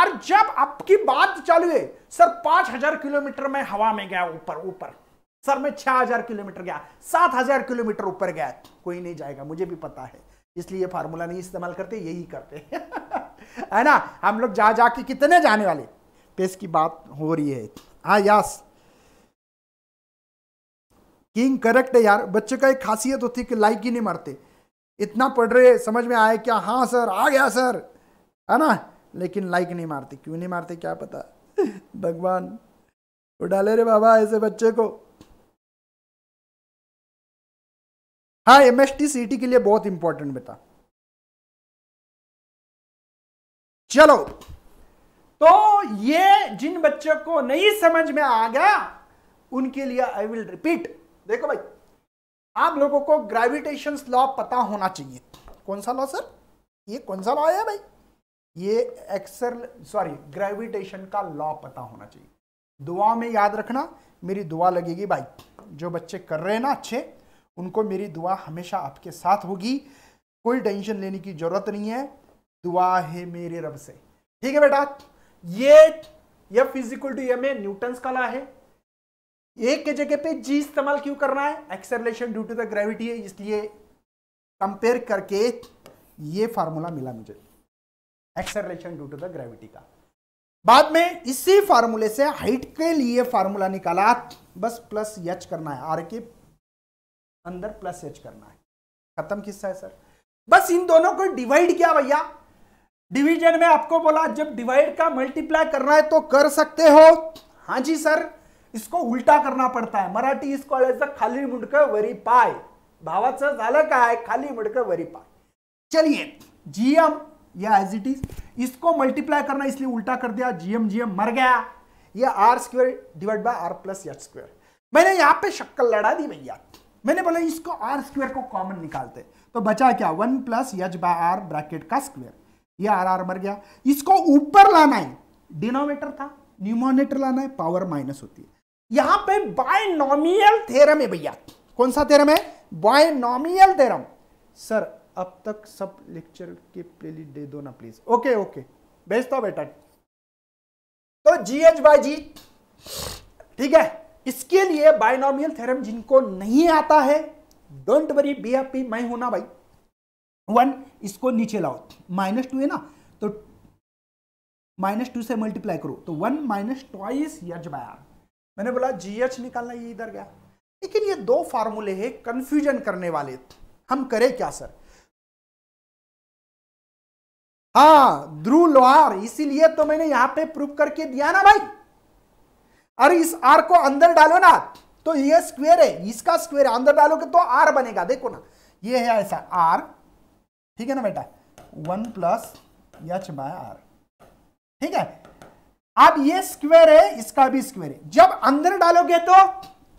और जब आपकी बात चालू है सर 5000 किलोमीटर में हवा में गया ऊपर ऊपर सर मैं 6000 किलोमीटर गया 7000 किलोमीटर ऊपर गया कोई नहीं जाएगा मुझे भी पता है इसलिए फार्मूला नहीं इस्तेमाल करते यही करते है ना हम लोग जा जाके कितने जाने वाले पेस की बात हो रही है हाँ यस किंग करेक्ट है यार बच्चे का एक खासियत होती है कि लाइक ही नहीं मारते इतना पढ़ रहे समझ में आए क्या हाँ सर आ गया सर है ना लेकिन लाइक नहीं मारते क्यों नहीं मारते क्या पता भगवान तो डाले रे बाबा ऐसे बच्चे को हाँ M S T C T के लिए बहुत इंपॉर्टेंट बेटा चलो तो ये जिन बच्चों को नहीं समझ में आ गया उनके लिए आई विल रिपीट देखो भाई आप लोगों को ग्रेविटेशन लॉ पता होना चाहिए कौन सा लॉ सर ये कौन सा लॉ है भाई ये एक्सल सॉरी ग्रेविटेशन का लॉ पता होना चाहिए दुआ में याद रखना मेरी दुआ लगेगी भाई जो बच्चे कर रहे हैं ना अच्छे उनको मेरी दुआ हमेशा आपके साथ होगी कोई टेंशन लेने की ज़रूरत नहीं है दुआ है मेरे रब से ठीक है बेटा ये F physical equal to M A Newton's का लॉ है एक के जगह पे जी इस्तेमाल क्यों करना है acceleration due to the gravity है इसलिए कंपेयर करके ये फार्मूला मिला मुझे acceleration due to the gravity का बाद में इसी फार्मूले से हाइट के लिए फार्मूला निकाला बस प्लस एच करना है आर के अंदर प्लस एच करना है खत्म किस्सा है सर बस इन दोनों को डिवाइड किया भैया डिवीजन में आपको बोला जब डिवाइड का मल्टीप्लाई करना है तो कर सकते हो हाँ जी सर इसको उल्टा करना पड़ता है मराठी इसको खाली मुंडकं वरी पाय भावाच खाली मुंडकं वरी पाय चलिए जीएम या एज इट इज इसको मल्टीप्लाई करना इसलिए उल्टा कर दिया जीएम जीएम मर गया यह R square divide by R plus H square मैंने यहां पे शक्कल लड़ा दी भैया मैंने बोला इसको आर स्क्वेयर को कॉमन निकालते तो बचा क्या one plus H by R bracket का स्क्वेयर यह आर आर मर गया इसको ऊपर लाना है डिनोमीटर था न्यूमोनेटर लाना है पावर माइनस होती है यहां पे बायनॉमियल थेरम है भैया कौन सा थेरम है बायनॉमियल थेरम सर अब तक सब लेक्चर के प्लेलिस्ट दे दो ना प्लीज ओके ओके भेजता बेटा तो जी एच बाई जी ठीक है इसके लिए बायनॉमियल थेरम जिनको नहीं आता है डोंट वरी बी हैप्पी मैं हूं ना भाई वन इसको नीचे लाओ माइनस टू है ना तो माइनस टू से मल्टीप्लाई करो तो one minus twice H by R मैंने बोला एच निकालना ये इधर गया लेकिन ये दो फार्मूले है कंफ्यूजन करने वाले हम करें क्या सर हाँ ध्रु लोहार इसीलिए तो मैंने यहां पे प्रूव करके दिया ना भाई अरे इस आर को अंदर डालो ना तो ये स्क्वेयर है इसका स्क्वेयर अंदर डालोगे तो आर बनेगा देखो ना ये है ऐसा आर ठीक है ना बेटा one plus H by R ठीक है अब ये स्क्वायर है इसका भी स्क्वायर है जब अंदर डालोगे तो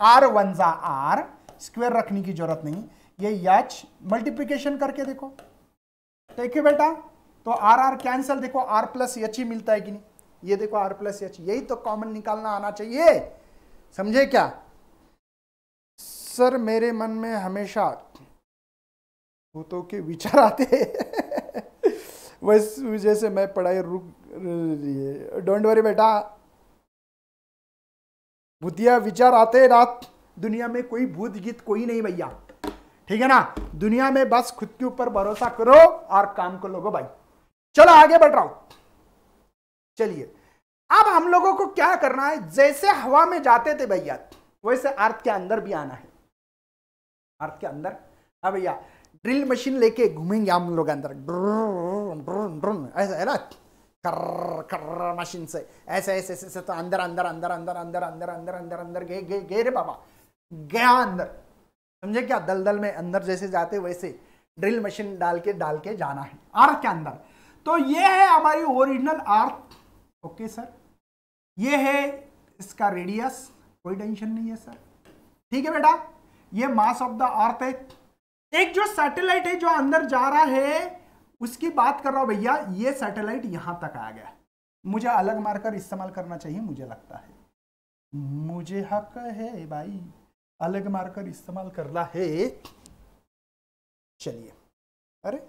आर वन जा आर स्क्वायर रखने की जरूरत नहीं ये एच मल्टीप्लीकेशन करके देखो देखिए बेटा तो आर आर कैंसल देखो आर प्लस एच ही मिलता है कि नहीं ये देखो आर प्लस एच यही तो कॉमन निकालना आना चाहिए समझे क्या सर मेरे मन में हमेशा भूतों के विचार आते हैं वैसे जैसे मैं पढ़ाई रुक डोंट वरी बेटा भूतिया विचार आते रात दुनिया में कोई भूत गीत कोई नहीं भैया ठीक है ना दुनिया में बस खुद के ऊपर भरोसा करो और काम कर लोगो भाई चलो आगे बढ़ रहा हूं चलिए अब हम लोगों को क्या करना है जैसे हवा में जाते थे भैया वैसे अर्थ के अंदर भी आना है अर्थ के अंदर हाँ भैया ड्रिल मशीन लेके घूमेंगे हम लोग अंदर ड्रुन ड्रुन ड्रुन ऐसा है ना कर्र कर्र मशीन से ऐसे ऐसे ऐसे ऐसे तो अंदर अंदर अंदर अंदर अंदर अंदर अंदर अंदर अंदर गए गए गए रे बाबा गया अंदर समझे क्या दलदल में अंदर जैसे जाते वैसे ड्रिल मशीन डाल के डाल के जाना है अर्थ के अंदर तो ये है हमारी ओरिजिनल अर्थ ओके सर ये है इसका रेडियस कोई टेंशन नहीं है सर ठीक है बेटा ये मास ऑफ द अर्थ है एक जो सैटेलाइट है जो अंदर जा रहा है उसकी बात कर रहा हूं भैया ये सैटेलाइट यहां तक आ गया मुझे अलग मार्कर इस्तेमाल करना चाहिए मुझे लगता है मुझे हक है भाई अलग मार्कर इस्तेमाल करना है चलिए अरे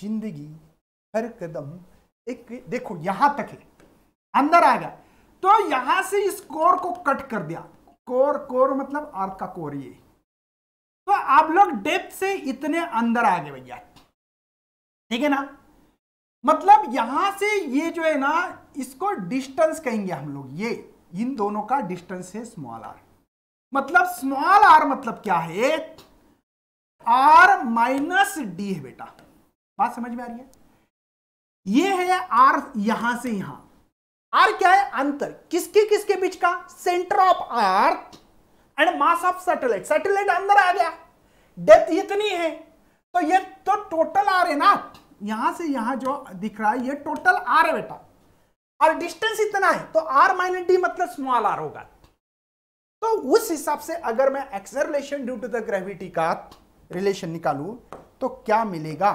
जिंदगी हर कदम एक देखो यहां तक है अंदर आ गया तो यहां से इस कोर को कट कर दिया कोर कोर मतलब आर्क का कोर ये तो आप लोग डेप्थ से इतने अंदर आ गए भैया ठीक है ना मतलब यहां से ये जो है ना इसको डिस्टेंस कहेंगे हम लोग ये इन दोनों का डिस्टेंस है स्मॉल आर मतलब स्मॉल आर मतलब क्या है आर माइनस डी है बेटा बात समझ में आ रही है ये है आर यहां से यहां आर क्या है अंतर किसके किसके बीच का centre of earth and mass of satellite satellite अंदर आ गया डेप्थ इतनी है तो ये तो टोटल आर है ना यहां से यहां जो दिख रहा है ये टोटल आर है बेटा और डिस्टेंस इतना है तो आर माइनस डी मतलब स्मॉल आर होगा तो उस हिसाब से अगर मैं acceleration due to the gravity का रिलेशन निकालू तो क्या मिलेगा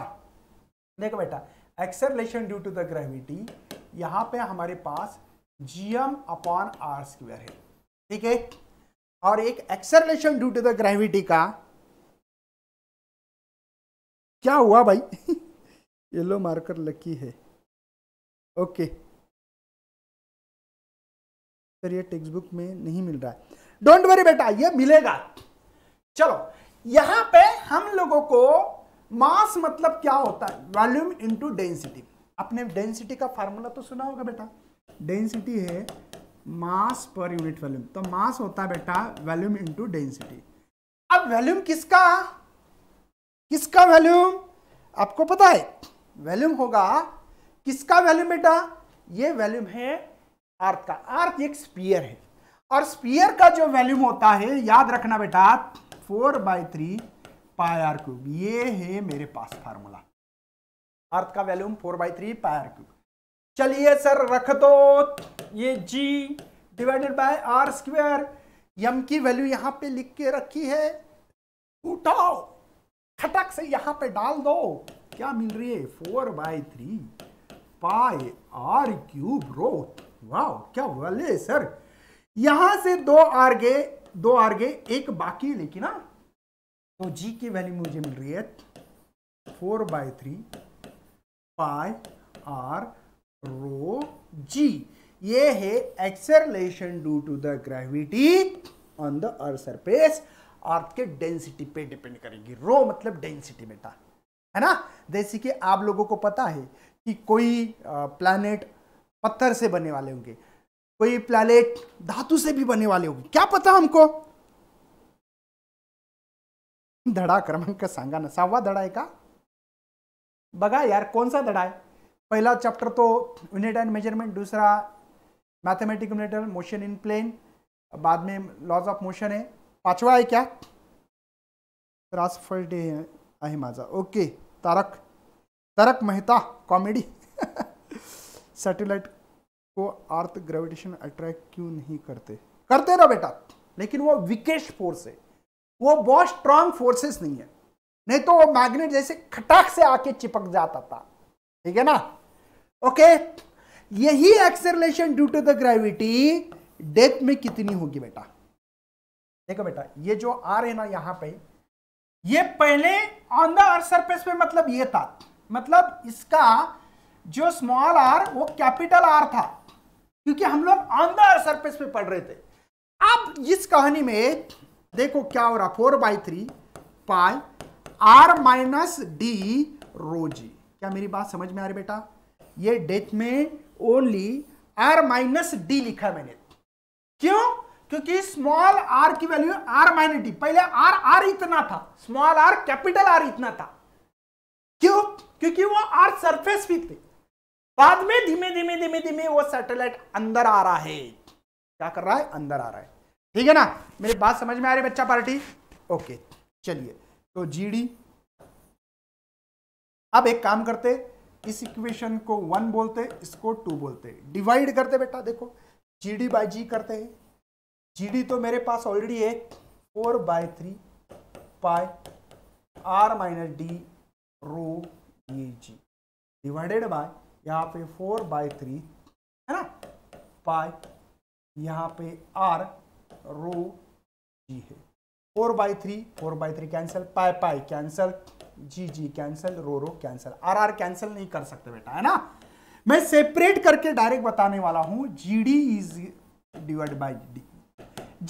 देखो बेटा acceleration due to the gravity यहां पे हमारे पास जीएम अपॉन आर स्क्वेयर है ठीक है और एक acceleration due to the gravity का क्या हुआ भाई येलो मार्कर लकी है ओके सर ये टेक्स्ट बुक में नहीं मिल रहा है डोंट वरी बेटा ये मिलेगा चलो यहां पे हम लोगों को मास मतलब क्या होता है वॉल्यूम इनटू डेंसिटी अपने डेंसिटी का फार्मूला तो सुना होगा बेटा डेंसिटी है मास पर यूनिट वॉल्यूम तो मास होता है बेटा वॉल्यूम इनटू डेंसिटी अब वॉल्यूम किसका किसका वॉल्यूम आपको पता है वॉल्यूम होगा किसका वॉल्यूम बेटा ये वॉल्यूम है अर्थ का अर्थ एक स्पीयर है और स्पीयर का जो वॉल्यूम होता है याद रखना बेटा four by three pi R cube ये है मेरे पास फार्मूला अर्थ का volume four by three pi R cube चलिए सर रख दो ये G divided by R square M की वैल्यू यहां पे लिख के रखी है उठाओ खटक से यहां पे डाल दो क्या मिल रही है four by three pi R cube rho वाह क्या वाले सर यहां से दो आर गए दो आर गए एक बाकी लेकिन ना हाँ। तो जी की वैल्यू मुझे मिल रही है four by three pi R rho G ये है acceleration due to the gravity on the earth surface earth के डेंसिटी पे डिपेंड करेगी रो मतलब डेंसिटी बेटा है ना जैसे कि आप लोगों को पता है कि कोई प्लानिट पत्थर से बनने वाले होंगे कोई प्लानिट धातु से भी बने वाले होंगे क्या पता हमको धडा क्रमांक का सांगा ना हुआ धडा का बगा यार सा धडा है पहला चैप्टर तो यूनिट एंड मेजरमेंट दूसरा मैथमेटिक यूनिटर मोशन इन प्लेन बाद में लॉज ऑफ मोशन है पांचवा है क्या आज फर्स्ट डे है माझा okay Tarak Tarak Mehta comedy satellite को अर्थ ग्रेविटेशन अट्रैक्ट क्यों नहीं करते करते ना बेटा लेकिन वो विकेश फोर्स है वो बहुत स्ट्रांग फोर्सेस नहीं है नहीं तो वो मैग्नेट जैसे खटाक से आके चिपक जाता था ठीक है ना ओके यही acceleration due to the gravity डेथ में कितनी होगी बेटा देखो बेटा ये जो आर है ना यहां पे ये पहले ऑन द अर्थ सरफेस पे मतलब ये था मतलब इसका जो स्मॉल आर वो कैपिटल आर था क्योंकि हम लोग ऑन द अर्थ सरफेस पे पढ़ रहे थे अब इस कहानी में देखो क्या हो रहा four by three pi R minus D rho G क्या मेरी बात समझ में आ रही बेटा ये डेथ में ओनली आर माइनस डी लिखा मैंने क्यों क्योंकि स्मॉल आर की वैल्यू आर माइनस डी पहले आर आर इतना था स्मॉल आर कैपिटल आर इतना था क्यों क्योंकि वो आर सरफेस भी थे बाद में धीमे धीमे धीमे धीमे वो सैटेलाइट अंदर आ रहा है क्या कर रहा है अंदर आ रहा है ठीक है ना मेरी बात समझ में आ रही बच्चा पार्टी ओके चलिए तो जीडी अब एक काम करते इस इक्वेशन को वन बोलते इसको टू बोलते डिवाइड करते बेटा देखो जी डी बाई जी करते हैं जी डी तो मेरे पास ऑलरेडी है four by three pi R minus D rho ये जी डिवाइडेड बाय यहाँ पे फोर बाय थ्री है ना पाए यहाँ पे आर रो जी है four by three four by three cancel pi pi cancel G G cancel rho rho cancel R R cancel नहीं कर सकते बेटा है ना मैं सेपरेट करके डायरेक्ट बताने वाला हूं GD is divide by D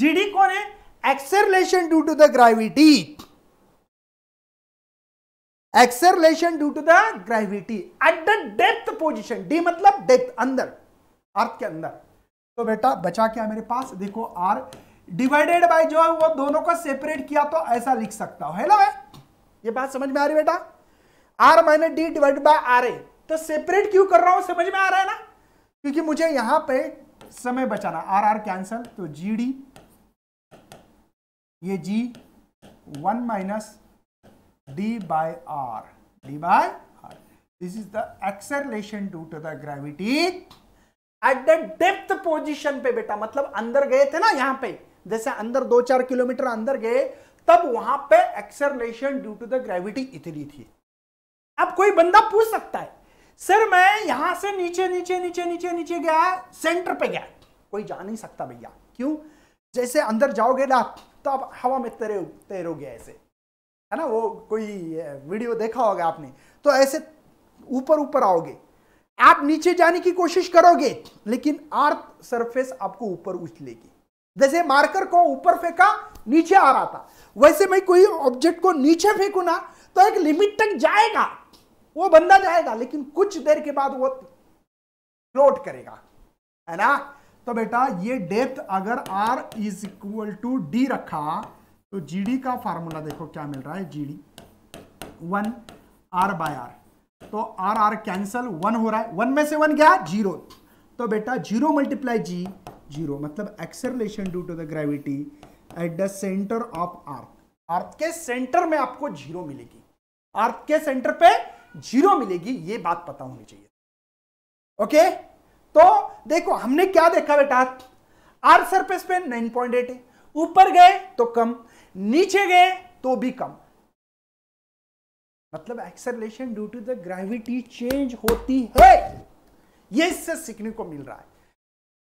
GD कौन है acceleration due to the gravity acceleration due to the gravity at the depth position D मतलब डेप्थ अंदर अर्थ के अंदर तो बेटा बचा क्या मेरे पास देखो आर डिवाइडेड बाय जो है वो दोनों को सेपरेट किया तो ऐसा लिख सकता हूं है ना भाई ये बात समझ में आ रही बेटा R minus D divide by R ए तो सेपरेट क्यों कर रहा हूं समझ में आ रहा है ना क्योंकि मुझे यहां पे समय बचाना आर आर कैंसल तो जी डी ये G one minus D by R D by R this is the acceleration due to the gravity at the depth position पे बेटा मतलब अंदर गए थे ना यहां पे जैसे अंदर दो चार किलोमीटर अंदर गए तब वहां पे acceleration due to the gravity इतनी थी अब कोई बंदा पूछ सकता है सर मैं यहां से नीचे नीचे नीचे नीचे नीचे गया सेंटर पे गया कोई जा नहीं सकता भैया क्यों जैसे अंदर जाओगे ना तो आप हवा में तैरो तैरोगे ऐसे है ना वो कोई वीडियो देखा होगा आपने तो ऐसे ऊपर ऊपर आओगे आप नीचे जाने की कोशिश करोगे लेकिन आर्थ सरफेस आपको ऊपर उछलेगी जैसे मार्कर को ऊपर फेंका नीचे आ रहा था वैसे मैं कोई ऑब्जेक्ट को नीचे फेंकू ना तो एक लिमिट तक जाएगा वो बंदा जाएगा लेकिन कुछ देर के बाद वो फ्लोट करेगा है ना तो बेटा ये डेप्थ अगर r is equal to D रखा तो जी का फार्मूला देखो क्या मिल रहा है G D one R by R तो आर आर कैंसल वन हो रहा है वन में से वन गया जीरो तो बेटा जीरो मल्टीप्लाई जी जीरो मतलब acceleration due to the gravity at the centre of earth earth के सेंटर में आपको जीरो मिलेगी अर्थ के सेंटर पे जीरो मिलेगी ये बात पता होनी चाहिए ओके okay? तो देखो हमने क्या देखा बेटा आर सरफेस पे 9.8 है ऊपर गए तो कम नीचे गए तो भी कम मतलब acceleration due to the gravity change होती है ये इससे सीखने को मिल रहा है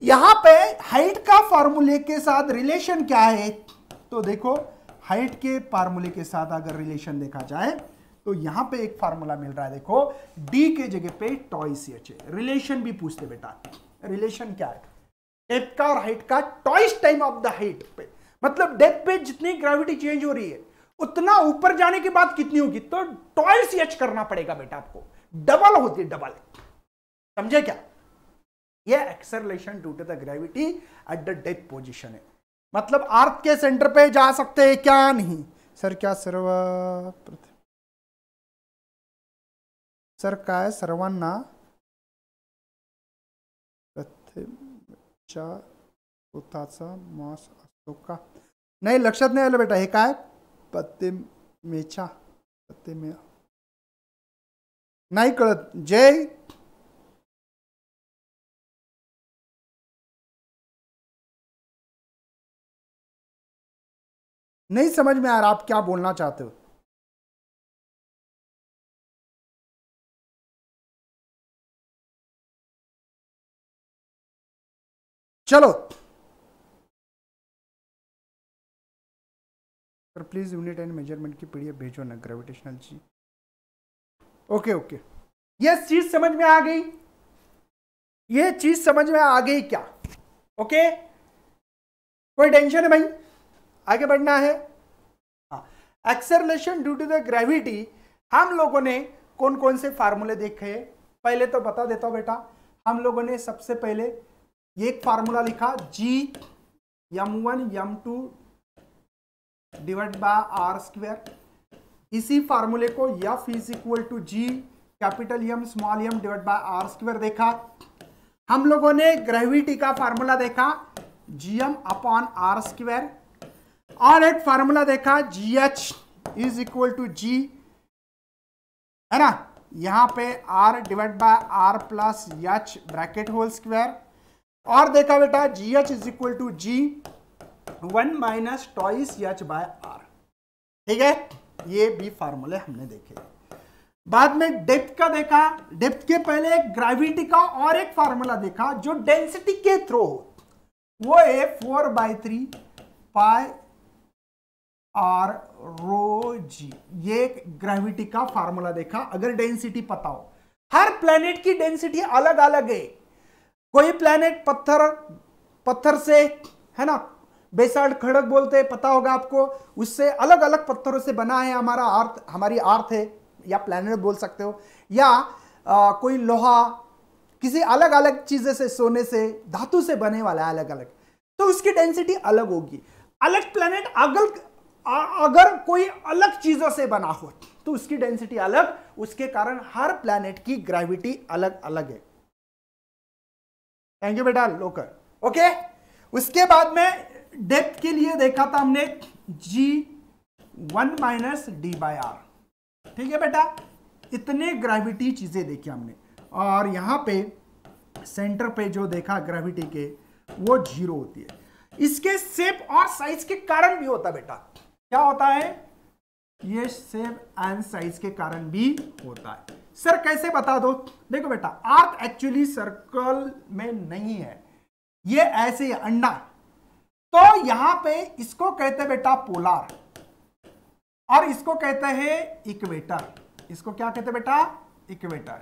यहां पे हाइट का फॉर्मूले के साथ रिलेशन क्या है तो देखो हाइट के फार्मूले के साथ अगर रिलेशन देखा जाए तो यहां पे एक फार्मूला मिल रहा है देखो डी के जगह पे टॉयस रिलेशन भी पूछते बेटा रिलेशन क्या है डेप्थ का और हाइट का twice time of the height पे मतलब डेप्थ पे जितनी ग्रेविटी चेंज हो रही है उतना ऊपर जाने के बाद कितनी होगी तो टॉइस एच करना पड़ेगा बेटा आपको डबल होती है डबल समझे क्या ये acceleration due to the gravity at the डेथ पोजिशन है मतलब अर्थ के सेंटर पे जा सकते हैं क्या नहीं सर क्या सर्व सर काय सर्वांना प्रथमच्या स्वतःचा मास असतो का नाही लक्षात नाही आलं बेटा हे काय प्रतिमेच्या प्रतिमे नाही कळत जय नहीं समझ में आ रहा आप क्या बोलना चाहते हो चलो sir please unit and measurement की पीडीएफ भेजो ना ग्रेविटेशनल जी ओके ओके ये चीज समझ में आ गई ये चीज समझ में आ गई क्या ओके कोई टेंशन है भाई आगे बढ़ना है acceleration due to the gravity हम लोगों ने कौन कौन से फार्मूले देखे पहले तो बता देता हूं बेटा हम लोगों ने सबसे पहले एक फार्मूला लिखा G m one Yama two divide by R square इसी फार्मूले को F is equal to G capital M small m divide by R square देखा हम लोगों ने ग्रेविटी का फार्मूला देखा G M upon R square और एक फार्मूला देखा G H is equal to G है ना यहां पे R divide by R plus H bracket whole square और देखा बेटा G H is equal to G one minus twice H by R ठीक है ये भी फार्मूले हमने देखे बाद में डेप्थ का देखा डेप्थ के पहले एक ग्रेविटी का और एक फार्मूला देखा जो डेंसिटी के थ्रो हो वो है four by three pi R rho G ये ग्रेविटी का फार्मूला देखा अगर डेंसिटी पता हो हर प्लेनेट की डेंसिटी अलग अलग है कोई प्लेनेट पत्थर पत्थर से है ना बेसाल्ट खड़क बोलते हैं पता होगा आपको उससे अलग अलग पत्थरों से बना है हमारा अर्थ हमारी अर्थ है या प्लेनेट बोल सकते हो या आ, कोई लोहा किसी अलग अलग चीज़ें से सोने से धातु से बने वाला है अलग अलग तो उसकी डेंसिटी अलग होगी अलग प्लेनेट अलग अगर कोई अलग चीजों से बना हो तो उसकी डेंसिटी अलग उसके कारण हर प्लेनेट की ग्रेविटी अलग अलग है थैंक यू बेटा लोकर ओके उसके बाद में डेप्थ के लिए देखा था हमने G one minus D by R ठीक है बेटा इतने ग्रेविटी चीजें देखी हमने और यहां पे सेंटर पे जो देखा ग्रेविटी के वो जीरो होती है इसके सेप और साइज के कारण भी होता बेटा क्या होता है ये सेम एंड साइज के कारण भी होता है सर कैसे बता दो देखो बेटा आर्क एक्चुअली सर्कल में नहीं है ये ऐसे अंडा तो यहां पे इसको कहते हैं बेटा पोलार और इसको कहते हैं इक्वेटर इसको क्या कहते हैं बेटा इक्वेटर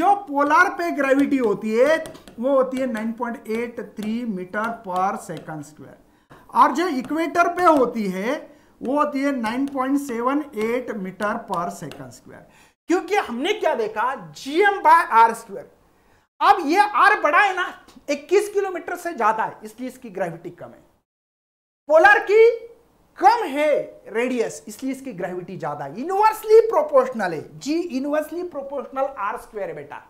जो पोलार पे ग्रेविटी होती है वो होती है 9.83 मीटर पर सेकंड स्क्वायर और जो इक्वेटर पे होती है वो होती है 9.78 मीटर पर सेकंड स्क्वायर क्योंकि हमने क्या देखा जीएम बाय आर स्क्वायर अब ये आर बड़ा है ना 21 किलोमीटर से ज्यादा है इसलिए इसकी ग्रेविटी कम है पोलर की कम है रेडियस इसलिए इसकी ग्रेविटी ज्यादा है इनवर्सली प्रोपोर्शनल है G inversely proportional R square बेटा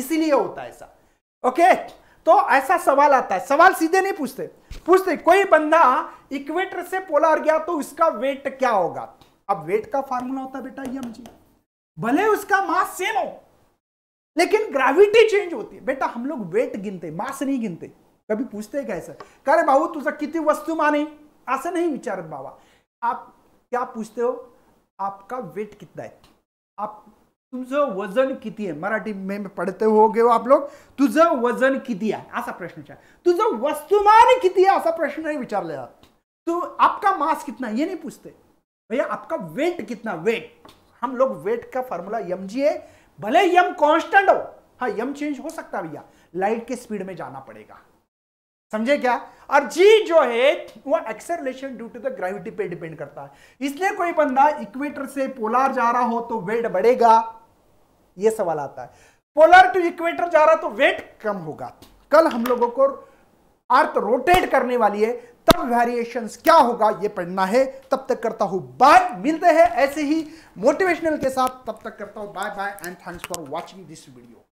इसीलिए होता है ऐसा ओके तो ऐसा सवाल आता है सवाल सीधे नहीं पूछते पूछते कोई बंदा इक्वेटर से पोलर गया तो उसका वेट क्या होगा अब वेट का फॉर्मूला होता बेटा यम जी भले उसका मास सेम हो लेकिन ग्रेविटी चेंज होती है बेटा हम लोग वेट गिनते मास नहीं गिनते कभी पूछते कैसे करे बाबू तुझे कितनी वस्तु माने असं नहीं विचारत बाबा आप क्या पूछते हो आपका वेट कितना है आप तुझं वजन किती आहे मराठी मे पडते हो गे आप लोक तुझं वजन किती आहे असा प्रश्न विचार तुझं वस्तुमान किती आहे असा प्रश्न विचारले तू आपका मास कितना ये नहीं पूछते भैया आपका वेट कितना वेट हम लोग वेट का फॉर्मूला यम जी है भले यम कॉन्स्टेंट हो हाँ यम चेंज हो सकता भैया लाइट के स्पीड में जाना पड़ेगा समझे क्या और जी जो है वो acceleration due to the gravity पे डिपेंड करता है इसलिए कोई बंदा इक्वेटर से पोलार जा रहा हो तो वेट बढ़ेगा ये सवाल आता है पोलर टू इक्वेटर जा रहा तो वेट कम होगा कल हम लोगों को अर्थ रोटेट करने वाली है तब वेरिएशंस क्या होगा ये पढ़ना है तब तक करता हूं बाय मिलते हैं ऐसे ही मोटिवेशनल के साथ तब तक करता हूं bye bye and thanks for watching this video